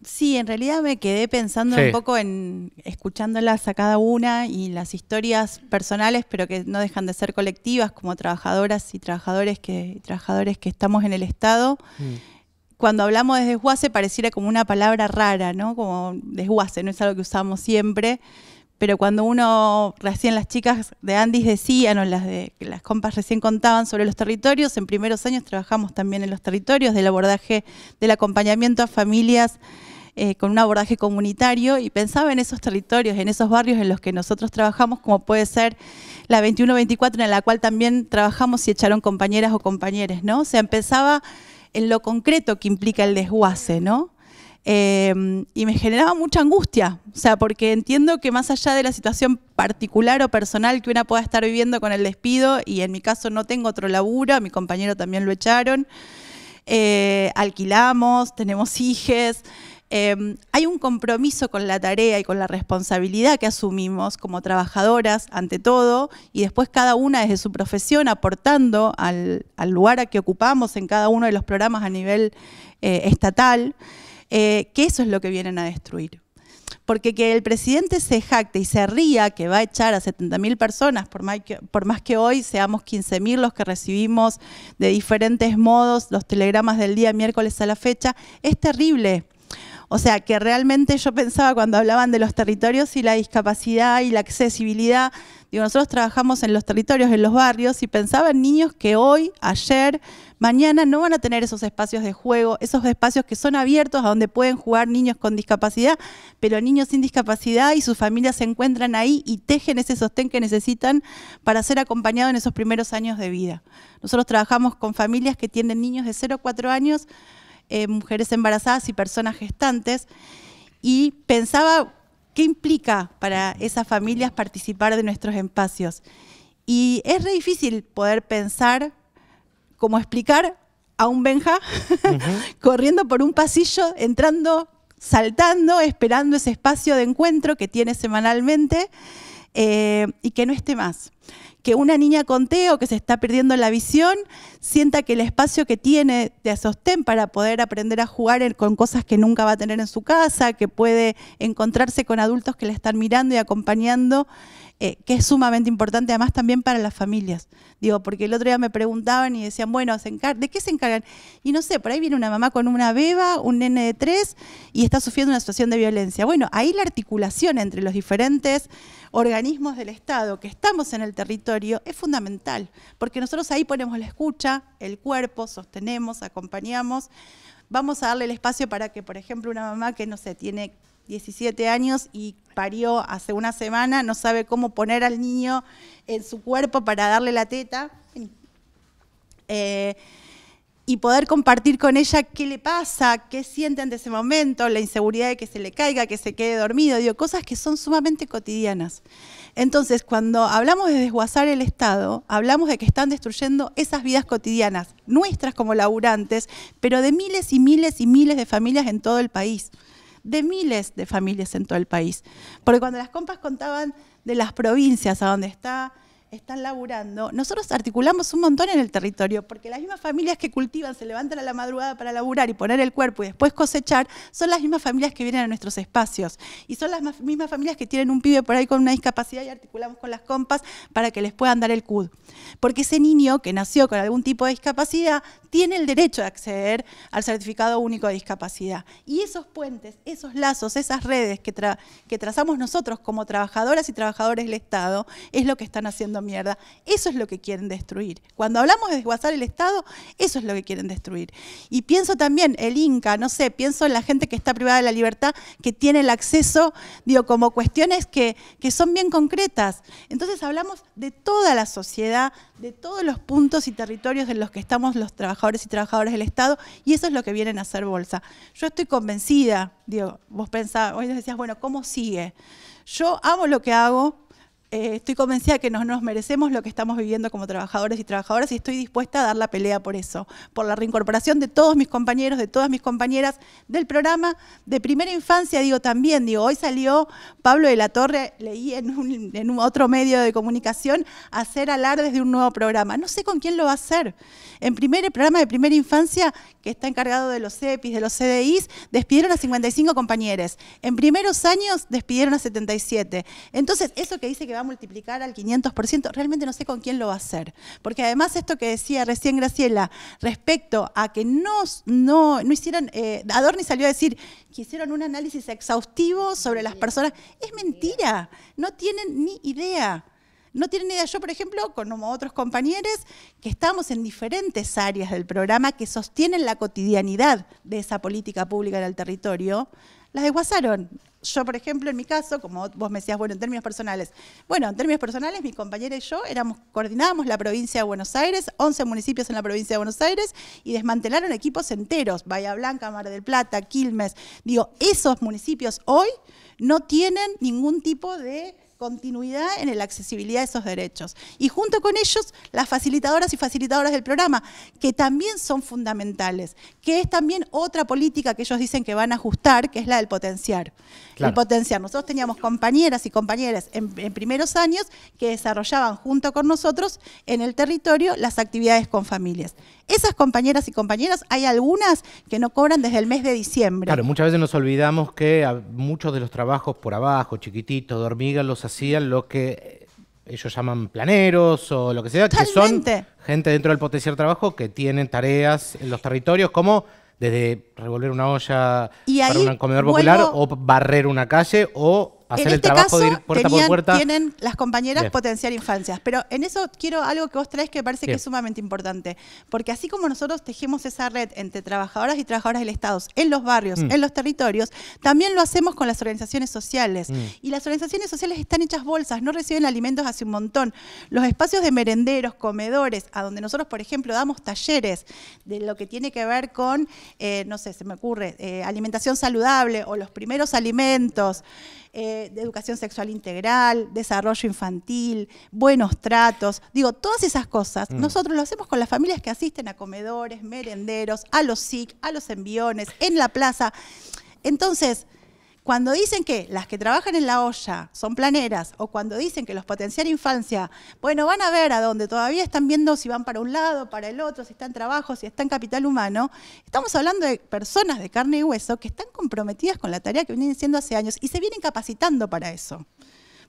Sí, en realidad me quedé pensando un poco en escuchándolas a cada una y las historias personales, pero que no dejan de ser colectivas como trabajadoras y trabajadores que, trabajadores que estamos en el Estado. Mm cuando hablamos de desguace pareciera como una palabra rara, ¿no? Como desguace, no es algo que usamos siempre, pero cuando uno, recién las chicas de andes decían, o las, de, las compas recién contaban sobre los territorios, en primeros años trabajamos también en los territorios, del abordaje, del acompañamiento a familias eh, con un abordaje comunitario, y pensaba en esos territorios, en esos barrios en los que nosotros trabajamos, como puede ser la 21-24, en la cual también trabajamos y echaron compañeras o compañeros, ¿no? O sea, empezaba en lo concreto que implica el desguace, ¿no? Eh, y me generaba mucha angustia, o sea, porque entiendo que más allá de la situación particular o personal que una pueda estar viviendo con el despido, y en mi caso no tengo otro laburo, mi compañero también lo echaron, eh, alquilamos, tenemos hijes, Em, hay un compromiso con la tarea y con la responsabilidad que asumimos como trabajadoras ante todo y después cada una desde su profesión aportando al, lugar a que ocupamos en cada uno de los programas a nivel eh, estatal, eh, que eso es lo que vienen a destruir. Porque que el presidente se jacte y se ría que va a echar a 70.000 personas, por más, que, por más que hoy seamos 15.000 los que recibimos de diferentes modos los telegramas del día miércoles a la fecha, es terrible o sea, que realmente yo pensaba cuando hablaban de los territorios y la discapacidad y la accesibilidad, digo, nosotros trabajamos en los territorios, en los barrios, y pensaba en niños que hoy, ayer, mañana no van a tener esos espacios de juego, esos espacios que son abiertos a donde pueden jugar niños con discapacidad, pero niños sin discapacidad y sus familias se encuentran ahí y tejen ese sostén que necesitan para ser acompañados en esos primeros años de vida. Nosotros trabajamos con familias que tienen niños de 0 a 4 años eh, mujeres embarazadas y personas gestantes, y pensaba qué implica para esas familias participar de nuestros espacios. Y es re difícil poder pensar cómo explicar a un Benja corriendo por un pasillo, entrando, saltando, esperando ese espacio de encuentro que tiene semanalmente eh, y que no esté más que una niña con o que se está perdiendo la visión sienta que el espacio que tiene de sostén para poder aprender a jugar con cosas que nunca va a tener en su casa, que puede encontrarse con adultos que la están mirando y acompañando, eh, que es sumamente importante además también para las familias. Digo, porque el otro día me preguntaban y decían, bueno, ¿de qué se encargan? Y no sé, por ahí viene una mamá con una beba, un nene de tres, y está sufriendo una situación de violencia. Bueno, ahí la articulación entre los diferentes organismos del Estado que estamos en el territorio es fundamental, porque nosotros ahí ponemos la escucha, el cuerpo, sostenemos, acompañamos, vamos a darle el espacio para que, por ejemplo, una mamá que, no sé, tiene 17 años y parió hace una semana, no sabe cómo poner al niño en su cuerpo para darle la teta. Eh, y poder compartir con ella qué le pasa, qué siente en ese momento, la inseguridad de que se le caiga, que se quede dormido, cosas que son sumamente cotidianas. Entonces, cuando hablamos de desguazar el Estado, hablamos de que están destruyendo esas vidas cotidianas, nuestras como laburantes, pero de miles y miles y miles de familias en todo el país de miles de familias en todo el país. Porque cuando las compas contaban de las provincias a donde está están laburando, nosotros articulamos un montón en el territorio, porque las mismas familias que cultivan, se levantan a la madrugada para laburar y poner el cuerpo y después cosechar, son las mismas familias que vienen a nuestros espacios. Y son las mismas familias que tienen un pibe por ahí con una discapacidad y articulamos con las compas para que les puedan dar el CUD. Porque ese niño que nació con algún tipo de discapacidad tiene el derecho de acceder al certificado único de discapacidad. Y esos puentes, esos lazos, esas redes que, que trazamos nosotros como trabajadoras y trabajadores del Estado, es lo que están haciendo mierda. Eso es lo que quieren destruir. Cuando hablamos de desguazar el Estado, eso es lo que quieren destruir. Y pienso también, el Inca, no sé, pienso en la gente que está privada de la libertad, que tiene el acceso, digo, como cuestiones que, son bien concretas. Entonces hablamos de toda la sociedad, de todos los puntos y territorios en los que estamos los trabajadores y trabajadoras del Estado, y eso es lo que vienen a hacer Bolsa. Yo estoy convencida, digo, vos pensabas, hoy decías, bueno, ¿cómo sigue? Yo amo lo que hago, eh, estoy convencida que nos, nos merecemos lo que estamos viviendo como trabajadores y trabajadoras y estoy dispuesta a dar la pelea por eso, por la reincorporación de todos mis compañeros, de todas mis compañeras del programa de primera infancia, digo también, digo, hoy salió Pablo de la Torre, leí en un, otro medio de comunicación, hacer alardes de un nuevo programa. No sé con quién lo va a hacer. En primer, el programa de primera infancia, que está encargado de los CEPIS, de los CDIs, despidieron a 55 compañeros. En primeros años despidieron a 77. Entonces, eso que dice que va multiplicar al 500%, realmente no sé con quién lo va a hacer. Porque además esto que decía recién Graciela respecto a que no, no, hicieron, eh, Adorni salió a decir que hicieron un análisis exhaustivo sobre las personas, es mentira, no tienen ni idea. No tienen ni idea, yo por ejemplo, con otros compañeros que estamos en diferentes áreas del programa que sostienen la cotidianidad de esa política pública en el territorio, las desguazaron. Yo, por ejemplo, en mi caso, como vos me decías, bueno, en términos personales. Bueno, en términos personales, mi compañera y yo éramos, coordinábamos la provincia de Buenos Aires, 11 municipios en la provincia de Buenos Aires, y desmantelaron equipos enteros, Bahía Blanca, Mar del Plata, Quilmes. Digo, esos municipios hoy no tienen ningún tipo de continuidad en la accesibilidad de esos derechos. Y junto con ellos, las facilitadoras y facilitadoras del programa, que también son fundamentales, que es también otra política que ellos dicen que van a ajustar, que es la del potenciar. El potenciar. Nosotros teníamos compañeras y compañeros en, primeros años que desarrollaban junto con nosotros en el territorio las actividades con familias. Esas compañeras y compañeras, hay algunas que no cobran desde el mes de diciembre. Claro, muchas veces nos olvidamos que muchos de los trabajos por abajo, chiquititos, de los hacían lo que eh, ellos llaman planeros o lo que sea, que son gente dentro del potencial trabajo que tienen tareas en los territorios como desde revolver una olla para un comedor popular o barrer una calle o en este caso, Tienen las compañeras potenciar infancias, pero en eso quiero algo que vos traes que parece que es sumamente importante, porque así como nosotros tejemos esa red entre trabajadoras y trabajadoras del Estado, en los barrios, mm. en los territorios, también lo hacemos con las organizaciones sociales. Mm. Y las organizaciones sociales están hechas bolsas, no reciben alimentos hace un montón. Los espacios de merenderos, comedores, a donde nosotros, por ejemplo, damos talleres de lo que tiene que ver con, eh, no sé, se me ocurre, eh, alimentación saludable o los primeros alimentos. Eh, de educación sexual integral, desarrollo infantil, buenos tratos. Digo, todas esas cosas mm. nosotros lo hacemos con las familias que asisten a comedores, merenderos, a los SIC, a los enviones, en la plaza. Entonces, cuando dicen que las que trabajan en la olla son planeras o cuando dicen que los potenciar infancia, bueno, van a ver a dónde todavía están viendo si van para un lado, para el otro, si están en trabajo, si están en capital humano, estamos hablando de personas de carne y hueso que están comprometidas con la tarea que vienen haciendo hace años y se vienen capacitando para eso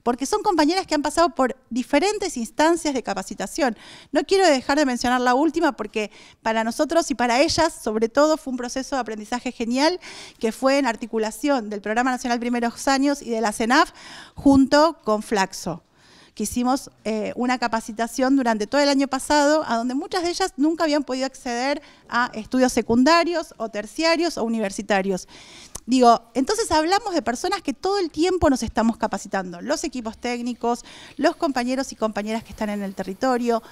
porque son compañeras que han pasado por diferentes instancias de capacitación. No quiero dejar de mencionar la última porque para nosotros y para ellas, sobre todo, fue un proceso de aprendizaje genial que fue en articulación del Programa Nacional Primeros Años y de la CENAF junto con Flaxo que hicimos eh, una capacitación durante todo el año pasado, a donde muchas de ellas nunca habían podido acceder a estudios secundarios o terciarios o universitarios. Digo, entonces hablamos de personas que todo el tiempo nos estamos capacitando, los equipos técnicos, los compañeros y compañeras que están en el territorio.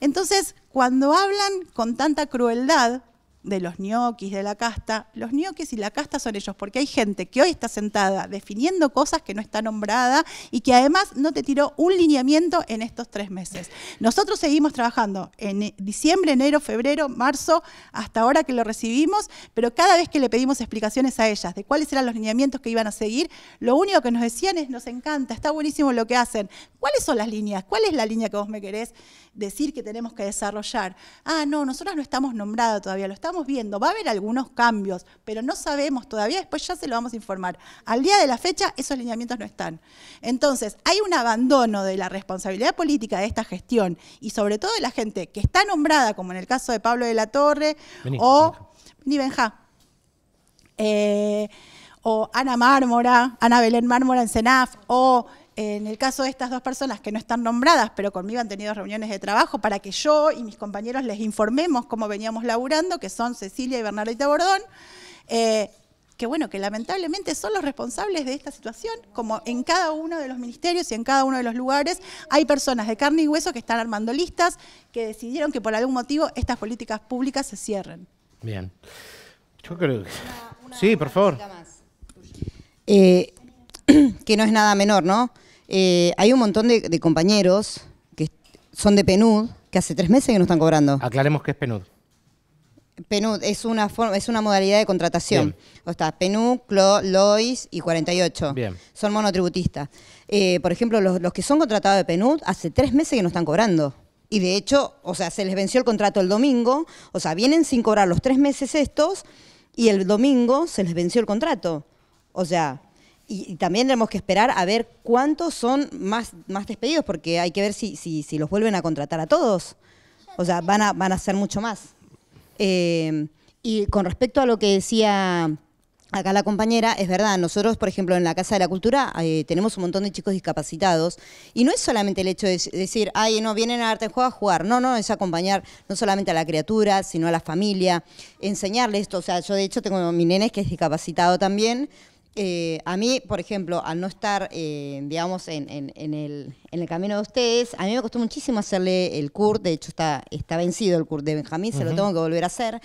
Entonces, cuando hablan con tanta crueldad de los ñoquis, de la casta, los ñoquis y la casta son ellos, porque hay gente que hoy está sentada definiendo cosas que no está nombrada y que además no te tiró un lineamiento en estos tres meses. Nosotros seguimos trabajando en diciembre, enero, febrero, marzo, hasta ahora que lo recibimos, pero cada vez que le pedimos explicaciones a ellas de cuáles eran los lineamientos que iban a seguir, lo único que nos decían es, nos encanta, está buenísimo lo que hacen, ¿cuáles son las líneas? ¿Cuál es la línea que vos me querés decir que tenemos que desarrollar? Ah, no, nosotros no estamos nombradas todavía, lo estamos viendo. Va a haber algunos cambios, pero no sabemos todavía, después ya se lo vamos a informar. Al día de la fecha, esos lineamientos no están. Entonces, hay un abandono de la responsabilidad política de esta gestión y sobre todo de la gente que está nombrada, como en el caso de Pablo de la Torre, o... Nivenja, eh, o Ana Mármora, Ana Belén Mármora en Senaf o en el caso de estas dos personas que no están nombradas, pero conmigo han tenido reuniones de trabajo para que yo y mis compañeros les informemos cómo veníamos laburando, que son Cecilia y Bernadette Bordón, eh, que bueno, que lamentablemente son los responsables de esta situación, como en cada uno de los ministerios y en cada uno de los lugares hay personas de carne y hueso que están armando listas, que decidieron que por algún motivo estas políticas públicas se cierren. Bien. Yo creo que... sí, por favor. Eh, que no es nada menor, ¿no? Eh, hay un montón de, compañeros que son de PNUD que hace tres meses que no están cobrando. Aclaremos qué es PNUD. PNUD es una, es una modalidad de contratación. O está PNUD, Clo, Lois y 48. Son monotributistas. Eh, por ejemplo, los, los que son contratados de PNUD hace tres meses que no están cobrando. Y de hecho, o sea, se les venció el contrato el domingo, o sea, vienen sin cobrar los tres meses estos y el domingo se les venció el contrato. O sea, y, también tenemos que esperar a ver cuántos son más, más despedidos, porque hay que ver si, si, los vuelven a contratar a todos. O sea, van a, van a ser mucho más. Eh, y con respecto a lo que decía acá la compañera, es verdad, nosotros, por ejemplo, en la Casa de la Cultura eh, tenemos un montón de chicos discapacitados y no es solamente el hecho de decir, ay, no, vienen a arte en juego a jugar. No, no, es acompañar no solamente a la criatura, sino a la familia, enseñarles esto. O sea, yo de hecho tengo mi nene que es discapacitado también. Eh, a mí, por ejemplo, al no estar, eh, digamos, en, el, camino de ustedes, a mí me costó muchísimo hacerle el CURT, de hecho está, vencido el CURT de Benjamín, se lo tengo que volver a hacer.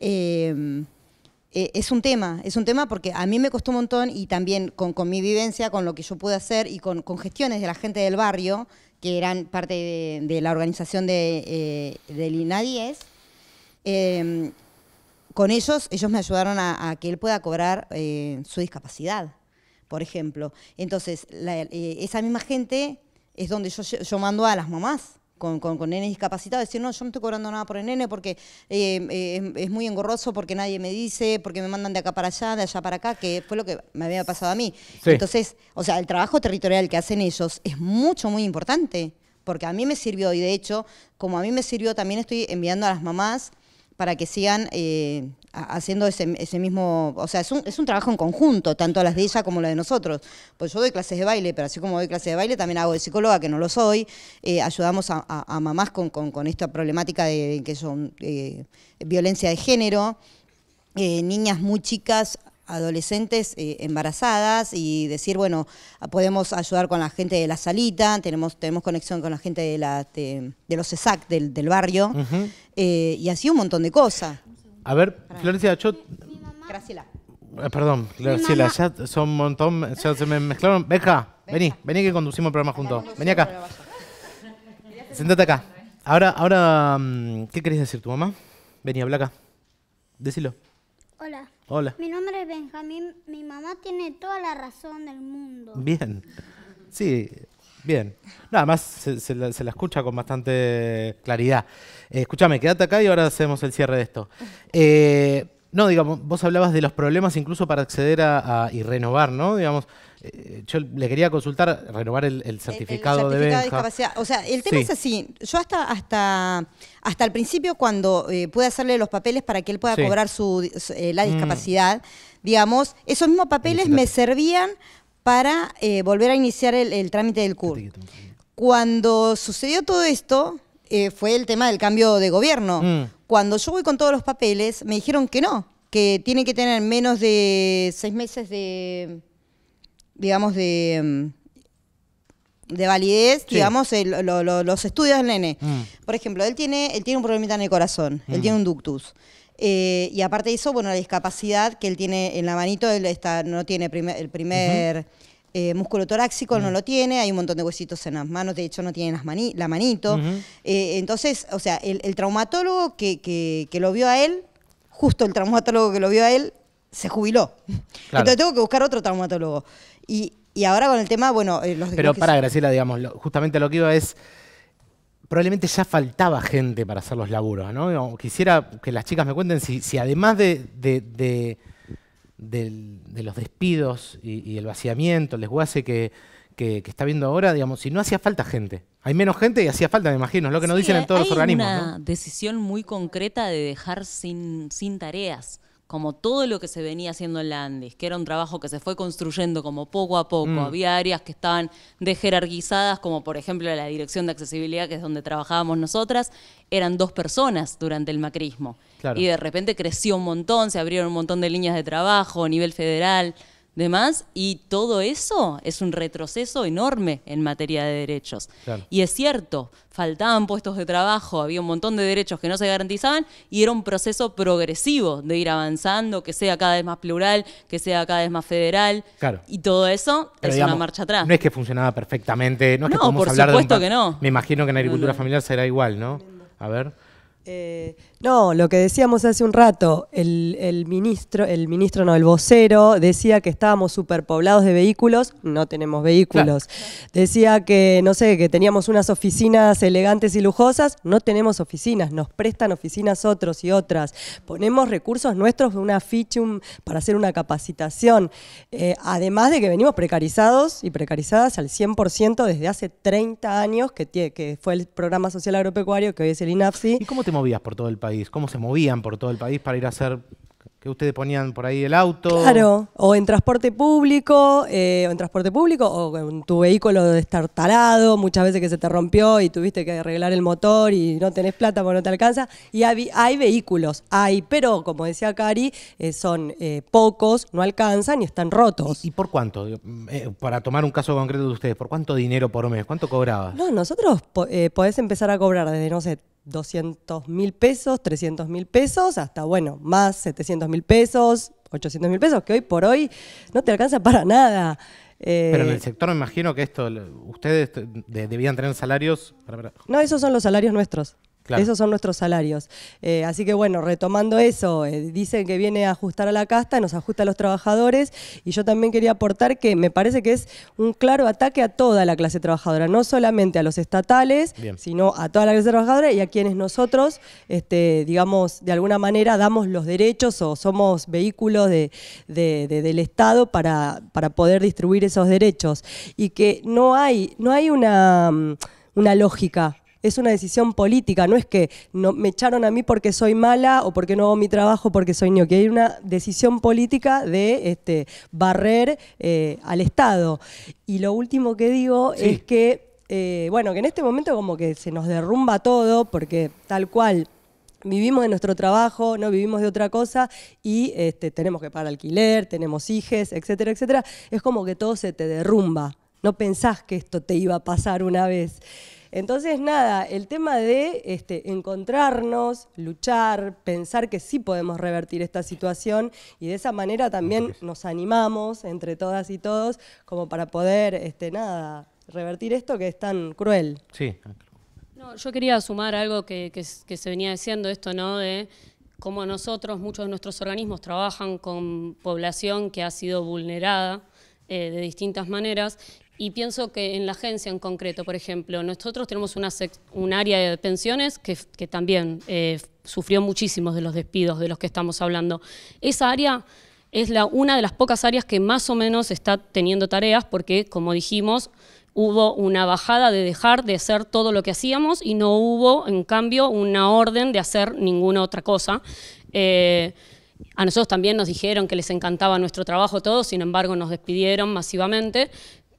Eh, es un tema, es un tema porque a mí me costó un montón y también con, mi vivencia, con lo que yo pude hacer y con, gestiones de la gente del barrio, que eran parte de, la organización de, INA10 con ellos, ellos me ayudaron a, que él pueda cobrar eh, su discapacidad, por ejemplo. Entonces, eh, esa misma gente es donde yo, mando a las mamás con, con, con nenes discapacitados, decir, no, yo no estoy cobrando nada por el nene porque eh, es, muy engorroso, porque nadie me dice, porque me mandan de acá para allá, de allá para acá, que fue lo que me había pasado a mí. Entonces, o sea, el trabajo territorial que hacen ellos es mucho, muy importante, porque a mí me sirvió, y de hecho, como a mí me sirvió, también estoy enviando a las mamás para que sigan eh, haciendo ese, mismo, o sea, es un, es un trabajo en conjunto, tanto las de ella como las de nosotros. Pues yo doy clases de baile, pero así como doy clases de baile, también hago de psicóloga, que no lo soy, eh, ayudamos a, mamás con, con, esta problemática de, que son eh, violencia de género. niñas muy chicas adolescentes eh, embarazadas y decir, bueno, ah, podemos ayudar con la gente de la salita, tenemos, tenemos conexión con la gente de, la, de, los ESAC del, barrio, eh, y así un montón de cosas. A ver, Florencia, yo... Graciela. Eh, perdón, Graciela, ya son un montón, ya se me mezclaron. Beja, vení, vení que conducimos el programa juntos. Vení acá. Sentate acá. Ahora, ahora, mm, ¿qué querés decir tu mamá? Vení, habla acá. Decilo. Hola. Hola. Mi nombre es Benjamín. Mi mamá tiene toda la razón del mundo. Bien. Sí, bien. Nada más se, la, escucha con bastante claridad. Eh, escúchame, quédate acá y ahora hacemos el cierre de esto. Eh, no, digamos, vos hablabas de los problemas incluso para acceder a, y renovar, ¿no? Digamos, eh, yo le quería consultar, renovar el, el certificado, el certificado de, discapacidad. O sea, el tema es así. Yo hasta hasta hasta el principio, cuando eh, pude hacerle los papeles para que él pueda cobrar eh, la mm. discapacidad, digamos, esos mismos papeles me servían para volver a iniciar el, trámite del CUR. Cuando sucedió todo esto, fue el tema del cambio de gobierno. Mm. Cuando yo voy con todos los papeles, me dijeron que no, que tiene que tener menos de seis meses de digamos, de, mm, de validez, digamos, los estudios del nene. Mm. Por ejemplo, él tiene, él tiene un problemita en el corazón, él mm. tiene un ductus. Eh, y aparte de eso, bueno, la discapacidad que él tiene en la manito, él está, no tiene el primer eh, músculo torácico, no lo tiene, hay un montón de huesitos en las manos, de hecho no tiene las mani la manito. Eh, entonces, o sea, el, traumatólogo que, que, que, lo vio a él, justo el traumatólogo que lo vio a él, se jubiló. Entonces tengo que buscar otro traumatólogo. Y, ahora con el tema, bueno, eh, los Pero para, Graciela, digamos, justamente lo que iba es probablemente ya faltaba gente para hacer los laburos, ¿no? Quisiera que las chicas me cuenten si, además de, de, los despidos y, el vaciamiento, el desguace que, que, que, está viendo ahora, digamos, si no hacía falta gente. Hay menos gente y hacía falta, me imagino, es lo que nos dicen en todos los organismos. Hay una decisión muy concreta de dejar sin tareas como todo lo que se venía haciendo en la que era un trabajo que se fue construyendo como poco a poco. Mm. Había áreas que estaban jerarquizadas como por ejemplo la Dirección de Accesibilidad, que es donde trabajábamos nosotras, eran dos personas durante el macrismo. Y de repente creció un montón, se abrieron un montón de líneas de trabajo a nivel federal demás, y todo eso es un retroceso enorme en materia de derechos. Y es cierto, faltaban puestos de trabajo, había un montón de derechos que no se garantizaban y era un proceso progresivo de ir avanzando, que sea cada vez más plural, que sea cada vez más federal, y todo eso es una marcha atrás. No es que funcionaba perfectamente, no es que por hablar supuesto por supuesto que no. Me imagino que en agricultura familiar será igual, ¿no? A ver. Eh, no, lo que decíamos hace un rato, el, ministro, el ministro no, el vocero decía que estábamos superpoblados de vehículos, no tenemos vehículos. Decía que, no sé, que teníamos unas oficinas elegantes y lujosas, no tenemos oficinas, nos prestan oficinas otros y otras. Ponemos recursos nuestros, una ficha para hacer una capacitación, eh, además de que venimos precarizados y precarizadas al 100% desde hace 30 años, que, que fue el programa social agropecuario, que hoy es el INAFSI. ¿Y cómo te movías por todo el país? ¿Cómo se movían por todo el país para ir a hacer que ustedes ponían por ahí el auto. Claro, o en transporte público, eh, o en transporte público, o en tu vehículo destartalado, muchas veces que se te rompió y tuviste que arreglar el motor y no tenés plata porque no te alcanza. Y hay, vehículos, hay, pero como decía Cari, eh, son eh, pocos, no alcanzan y están rotos. ¿Y, por cuánto? para tomar un caso concreto de ustedes, ¿por cuánto dinero por mes? ¿Cuánto cobraba No, nosotros podés empezar a cobrar desde, no sé, 200 mil pesos, 300 mil pesos, hasta, bueno, más 700 mil pesos, 800 mil pesos, que hoy por hoy no te alcanza para nada. Eh, Pero en el sector me imagino que esto, ustedes debían tener salarios... No, esos son los salarios nuestros. Esos son nuestros salarios. Eh, así que bueno, retomando eso, eh, dicen que viene a ajustar a la casta, nos ajusta a los trabajadores y yo también quería aportar que me parece que es un claro ataque a toda la clase trabajadora, no solamente a los estatales, sino a toda la clase trabajadora y a quienes nosotros, este, digamos, de alguna manera damos los derechos o somos vehículos del Estado para, poder distribuir esos derechos. Y que no hay, no hay una lógica es una decisión política, no es que me echaron a mí porque soy mala o porque no hago mi trabajo porque soy ñoqui. Hay una decisión política de este, barrer eh, al Estado. Y lo último que digo es que, eh, bueno, que en este momento como que se nos derrumba todo porque tal cual vivimos de nuestro trabajo, no vivimos de otra cosa y este, tenemos que pagar alquiler, tenemos hijes, etcétera, etcétera, es como que todo se te derrumba. No pensás que esto te iba a pasar una vez. Entonces, nada, el tema de este, encontrarnos, luchar, pensar que sí podemos revertir esta situación y de esa manera también nos animamos entre todas y todos como para poder, este, nada, revertir esto que es tan cruel. Sí. yo quería sumar algo que, se venía diciendo, esto, ¿no? De cómo nosotros, muchos de nuestros organismos trabajan con población que ha sido vulnerada eh, de distintas maneras y pienso que en la agencia en concreto, por ejemplo, nosotros tenemos una un área de pensiones que, también eh, sufrió muchísimos de los despidos de los que estamos hablando. Esa área es la, una de las pocas áreas que más o menos está teniendo tareas porque, como dijimos, hubo una bajada de dejar de hacer todo lo que hacíamos y no hubo, en cambio, una orden de hacer ninguna otra cosa. Eh, a nosotros también nos dijeron que les encantaba nuestro trabajo todo, sin embargo nos despidieron masivamente,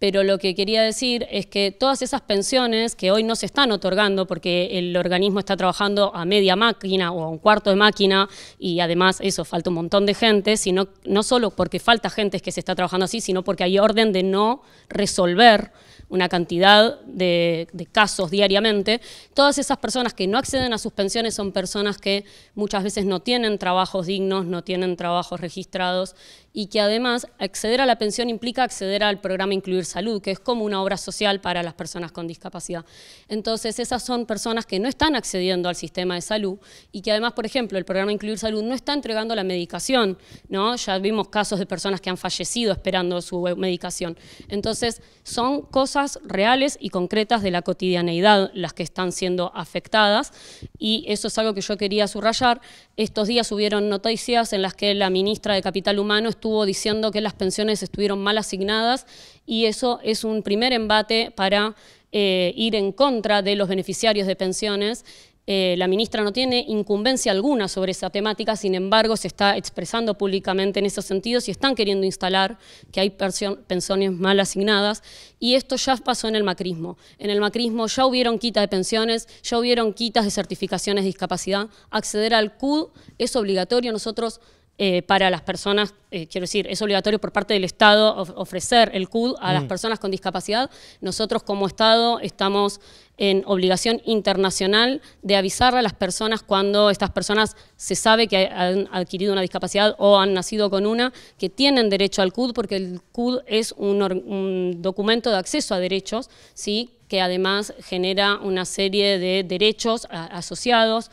pero lo que quería decir es que todas esas pensiones que hoy no se están otorgando porque el organismo está trabajando a media máquina o a un cuarto de máquina y además eso, falta un montón de gente, sino, no solo porque falta gente que se está trabajando así, sino porque hay orden de no resolver una cantidad de, de, casos diariamente. Todas esas personas que no acceden a sus pensiones son personas que muchas veces no tienen trabajos dignos, no tienen trabajos registrados y que además acceder a la pensión implica acceder al programa Incluir Salud, que es como una obra social para las personas con discapacidad. Entonces, esas son personas que no están accediendo al sistema de salud y que además, por ejemplo, el programa Incluir Salud no está entregando la medicación, ¿no? Ya vimos casos de personas que han fallecido esperando su medicación. Entonces, son cosas reales y concretas de la cotidianeidad las que están siendo afectadas y eso es algo que yo quería subrayar, estos días hubieron noticias en las que la ministra de Capital Humano estuvo diciendo que las pensiones estuvieron mal asignadas y eso es un primer embate para eh, ir en contra de los beneficiarios de pensiones eh, la ministra no tiene incumbencia alguna sobre esa temática, sin embargo se está expresando públicamente en esos sentidos y están queriendo instalar que hay pensiones mal asignadas y esto ya pasó en el macrismo. En el macrismo ya hubieron quitas de pensiones, ya hubieron quitas de certificaciones de discapacidad, acceder al CUD es obligatorio, nosotros eh, para las personas, eh, quiero decir, es obligatorio por parte del Estado ofrecer el CUD a las mm. personas con discapacidad. Nosotros como Estado estamos en obligación internacional de avisar a las personas cuando estas personas se sabe que han adquirido una discapacidad o han nacido con una, que tienen derecho al CUD, porque el CUD es un, un documento de acceso a derechos, ¿sí? que además genera una serie de derechos asociados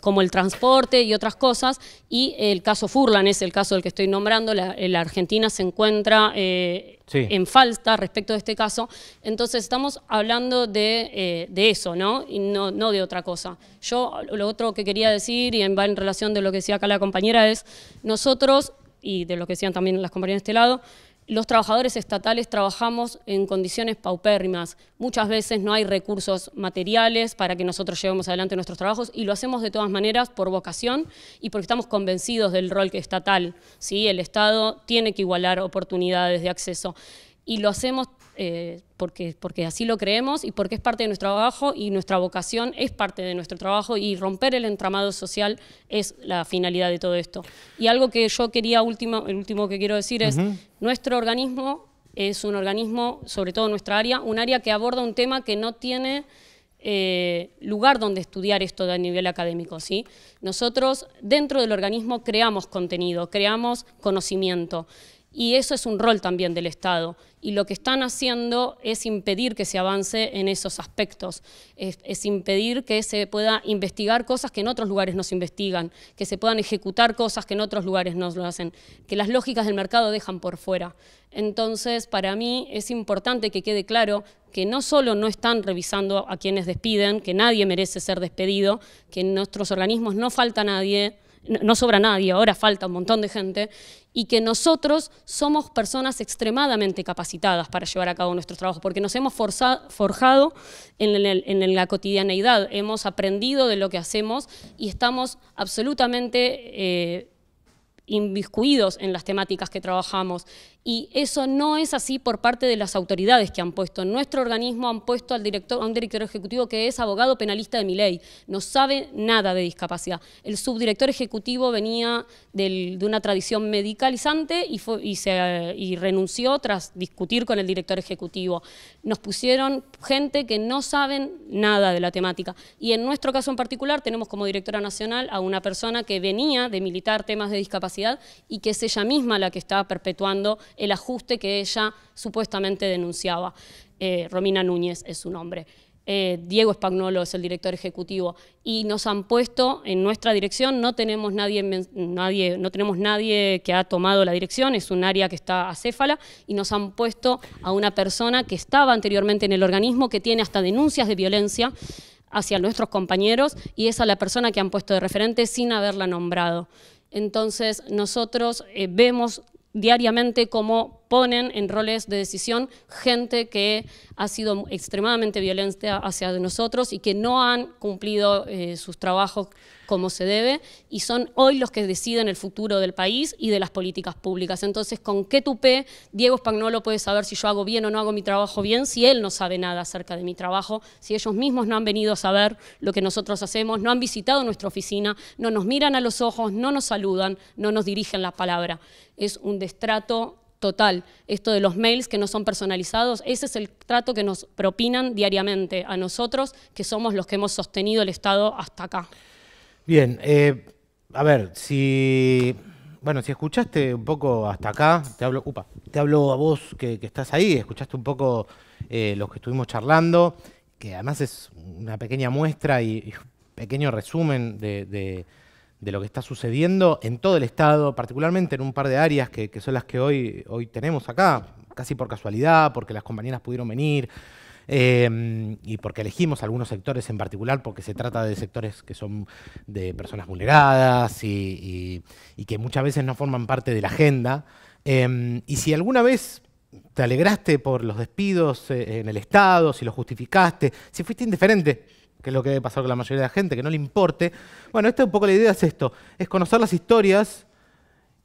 como el transporte y otras cosas, y el caso Furlan es el caso del que estoy nombrando, la, Argentina se encuentra eh, en falta respecto de este caso, entonces estamos hablando eh, de, eso, ¿no? Y no, no, de otra cosa. Yo lo otro que quería decir, y va en relación de lo que decía acá la compañera, es nosotros, y de lo que decían también las compañeras de este lado, los trabajadores estatales trabajamos en condiciones paupérrimas. Muchas veces no hay recursos materiales para que nosotros llevemos adelante nuestros trabajos y lo hacemos de todas maneras por vocación y porque estamos convencidos del rol que estatal. ¿sí? El Estado tiene que igualar oportunidades de acceso y lo hacemos eh, porque, porque así lo creemos y porque es parte de nuestro trabajo y nuestra vocación es parte de nuestro trabajo y romper el entramado social es la finalidad de todo esto. Y algo que yo quería, último, el último que quiero decir es, nuestro organismo es un organismo, sobre todo nuestra área, un área que aborda un tema que no tiene... Eh, lugar donde estudiar esto a nivel académico. ¿sí? Nosotros dentro del organismo creamos contenido, creamos conocimiento y eso es un rol también del Estado. Y lo que están haciendo es impedir que se avance en esos aspectos, es, impedir que se pueda investigar cosas que en otros lugares no se investigan, que se puedan ejecutar cosas que en otros lugares no lo hacen, que las lógicas del mercado dejan por fuera. Entonces, para mí es importante que quede claro que no solo no están revisando a quienes despiden, que nadie merece ser despedido, que en nuestros organismos no falta nadie, no sobra nadie, ahora falta un montón de gente, y que nosotros somos personas extremadamente capacitadas para llevar a cabo nuestros trabajos, porque nos hemos forjado en, la cotidianeidad, hemos aprendido de lo que hacemos y estamos absolutamente... Eh, inviscuidos en las temáticas que trabajamos y eso no es así por parte de las autoridades que han puesto. En nuestro organismo han puesto al director, a un director ejecutivo que es abogado penalista de mi ley, no sabe nada de discapacidad. El subdirector ejecutivo venía de una tradición medicalizante y, renunció tras discutir con el director ejecutivo. Nos pusieron gente que no saben nada de la temática. Y en nuestro caso en particular tenemos como directora nacional a una persona que venía de militar temas de discapacidad y que es ella misma la que está perpetuando el ajuste que ella supuestamente denunciaba. Eh, Romina Núñez es su nombre. Eh, Diego Spagnolo es el director ejecutivo y nos han puesto en nuestra dirección, no tenemos nadie, no tenemos nadie que ha tomado la dirección, es un área que está acéfala y nos han puesto a una persona que estaba anteriormente en el organismo, que tiene hasta denuncias de violencia hacia nuestros compañeros y es a la persona que han puesto de referente sin haberla nombrado. Entonces nosotros eh, vemos diariamente como ponen en roles de decisión gente que ha sido extremadamente violenta hacia nosotros y que no han cumplido eh, sus trabajos como se debe y son hoy los que deciden el futuro del país y de las políticas públicas. Entonces, ¿con qué tupé Diego espagnolo puede saber si yo hago bien o no hago mi trabajo bien si él no sabe nada acerca de mi trabajo, si ellos mismos no han venido a saber lo que nosotros hacemos, no han visitado nuestra oficina, no nos miran a los ojos, no nos saludan, no nos dirigen la palabra? Es un destrato total. Esto de los mails que no son personalizados, ese es el trato que nos propinan diariamente a nosotros, que somos los que hemos sostenido el Estado hasta acá. Bien, eh, a ver, si. Bueno, si escuchaste un poco hasta acá, te hablo, upa, te hablo a vos que, que estás ahí, escuchaste un poco eh, los que estuvimos charlando, que además es una pequeña muestra y, pequeño resumen de, de, de, lo que está sucediendo en todo el Estado, particularmente en un par de áreas que, que son las que hoy, hoy tenemos acá, casi por casualidad, porque las compañeras pudieron venir, Em, y porque elegimos algunos sectores en particular, porque se trata de sectores que son de personas vulneradas y, que muchas veces no forman parte de la agenda. Em, y si alguna vez te alegraste por los despidos eh, en el Estado, si lo justificaste, si fuiste indiferente, que es lo que debe pasar con la mayoría de la gente, que no le importe. Bueno, esta un poco la idea es esto, es conocer las historias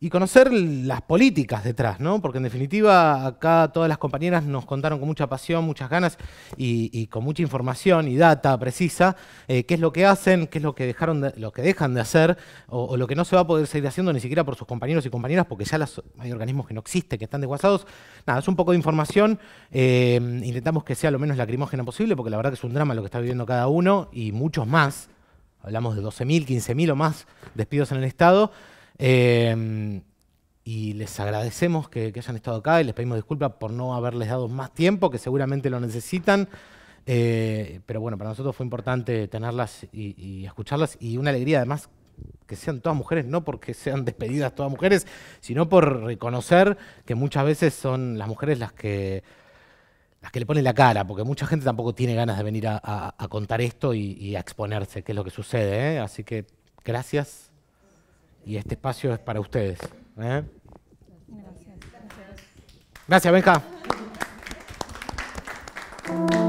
y conocer las políticas detrás, ¿no? Porque en definitiva acá todas las compañeras nos contaron con mucha pasión, muchas ganas y, con mucha información y data precisa eh, qué es lo que hacen, qué es lo que dejaron, lo que dejan de hacer o, lo que no se va a poder seguir haciendo ni siquiera por sus compañeros y compañeras, porque ya las, hay organismos que no existen, que están desguazados. Nada, es un poco de información. Eh, intentamos que sea lo menos lacrimógena posible, porque la verdad que es un drama lo que está viviendo cada uno y muchos más. Hablamos de 12.000, 15.000 o más despidos en el Estado. Em, y les agradecemos que, hayan estado acá y les pedimos disculpas por no haberles dado más tiempo, que seguramente lo necesitan. Eh, pero bueno, para nosotros fue importante tenerlas y, escucharlas y una alegría además que sean todas mujeres, no porque sean despedidas todas mujeres, sino por reconocer que muchas veces son las mujeres las que las que le ponen la cara, porque mucha gente tampoco tiene ganas de venir a, contar esto y, a exponerse, qué es lo que sucede. ¿eh? Así que gracias y este espacio es para ustedes. ¿eh? Gracias. Gracias, Benja.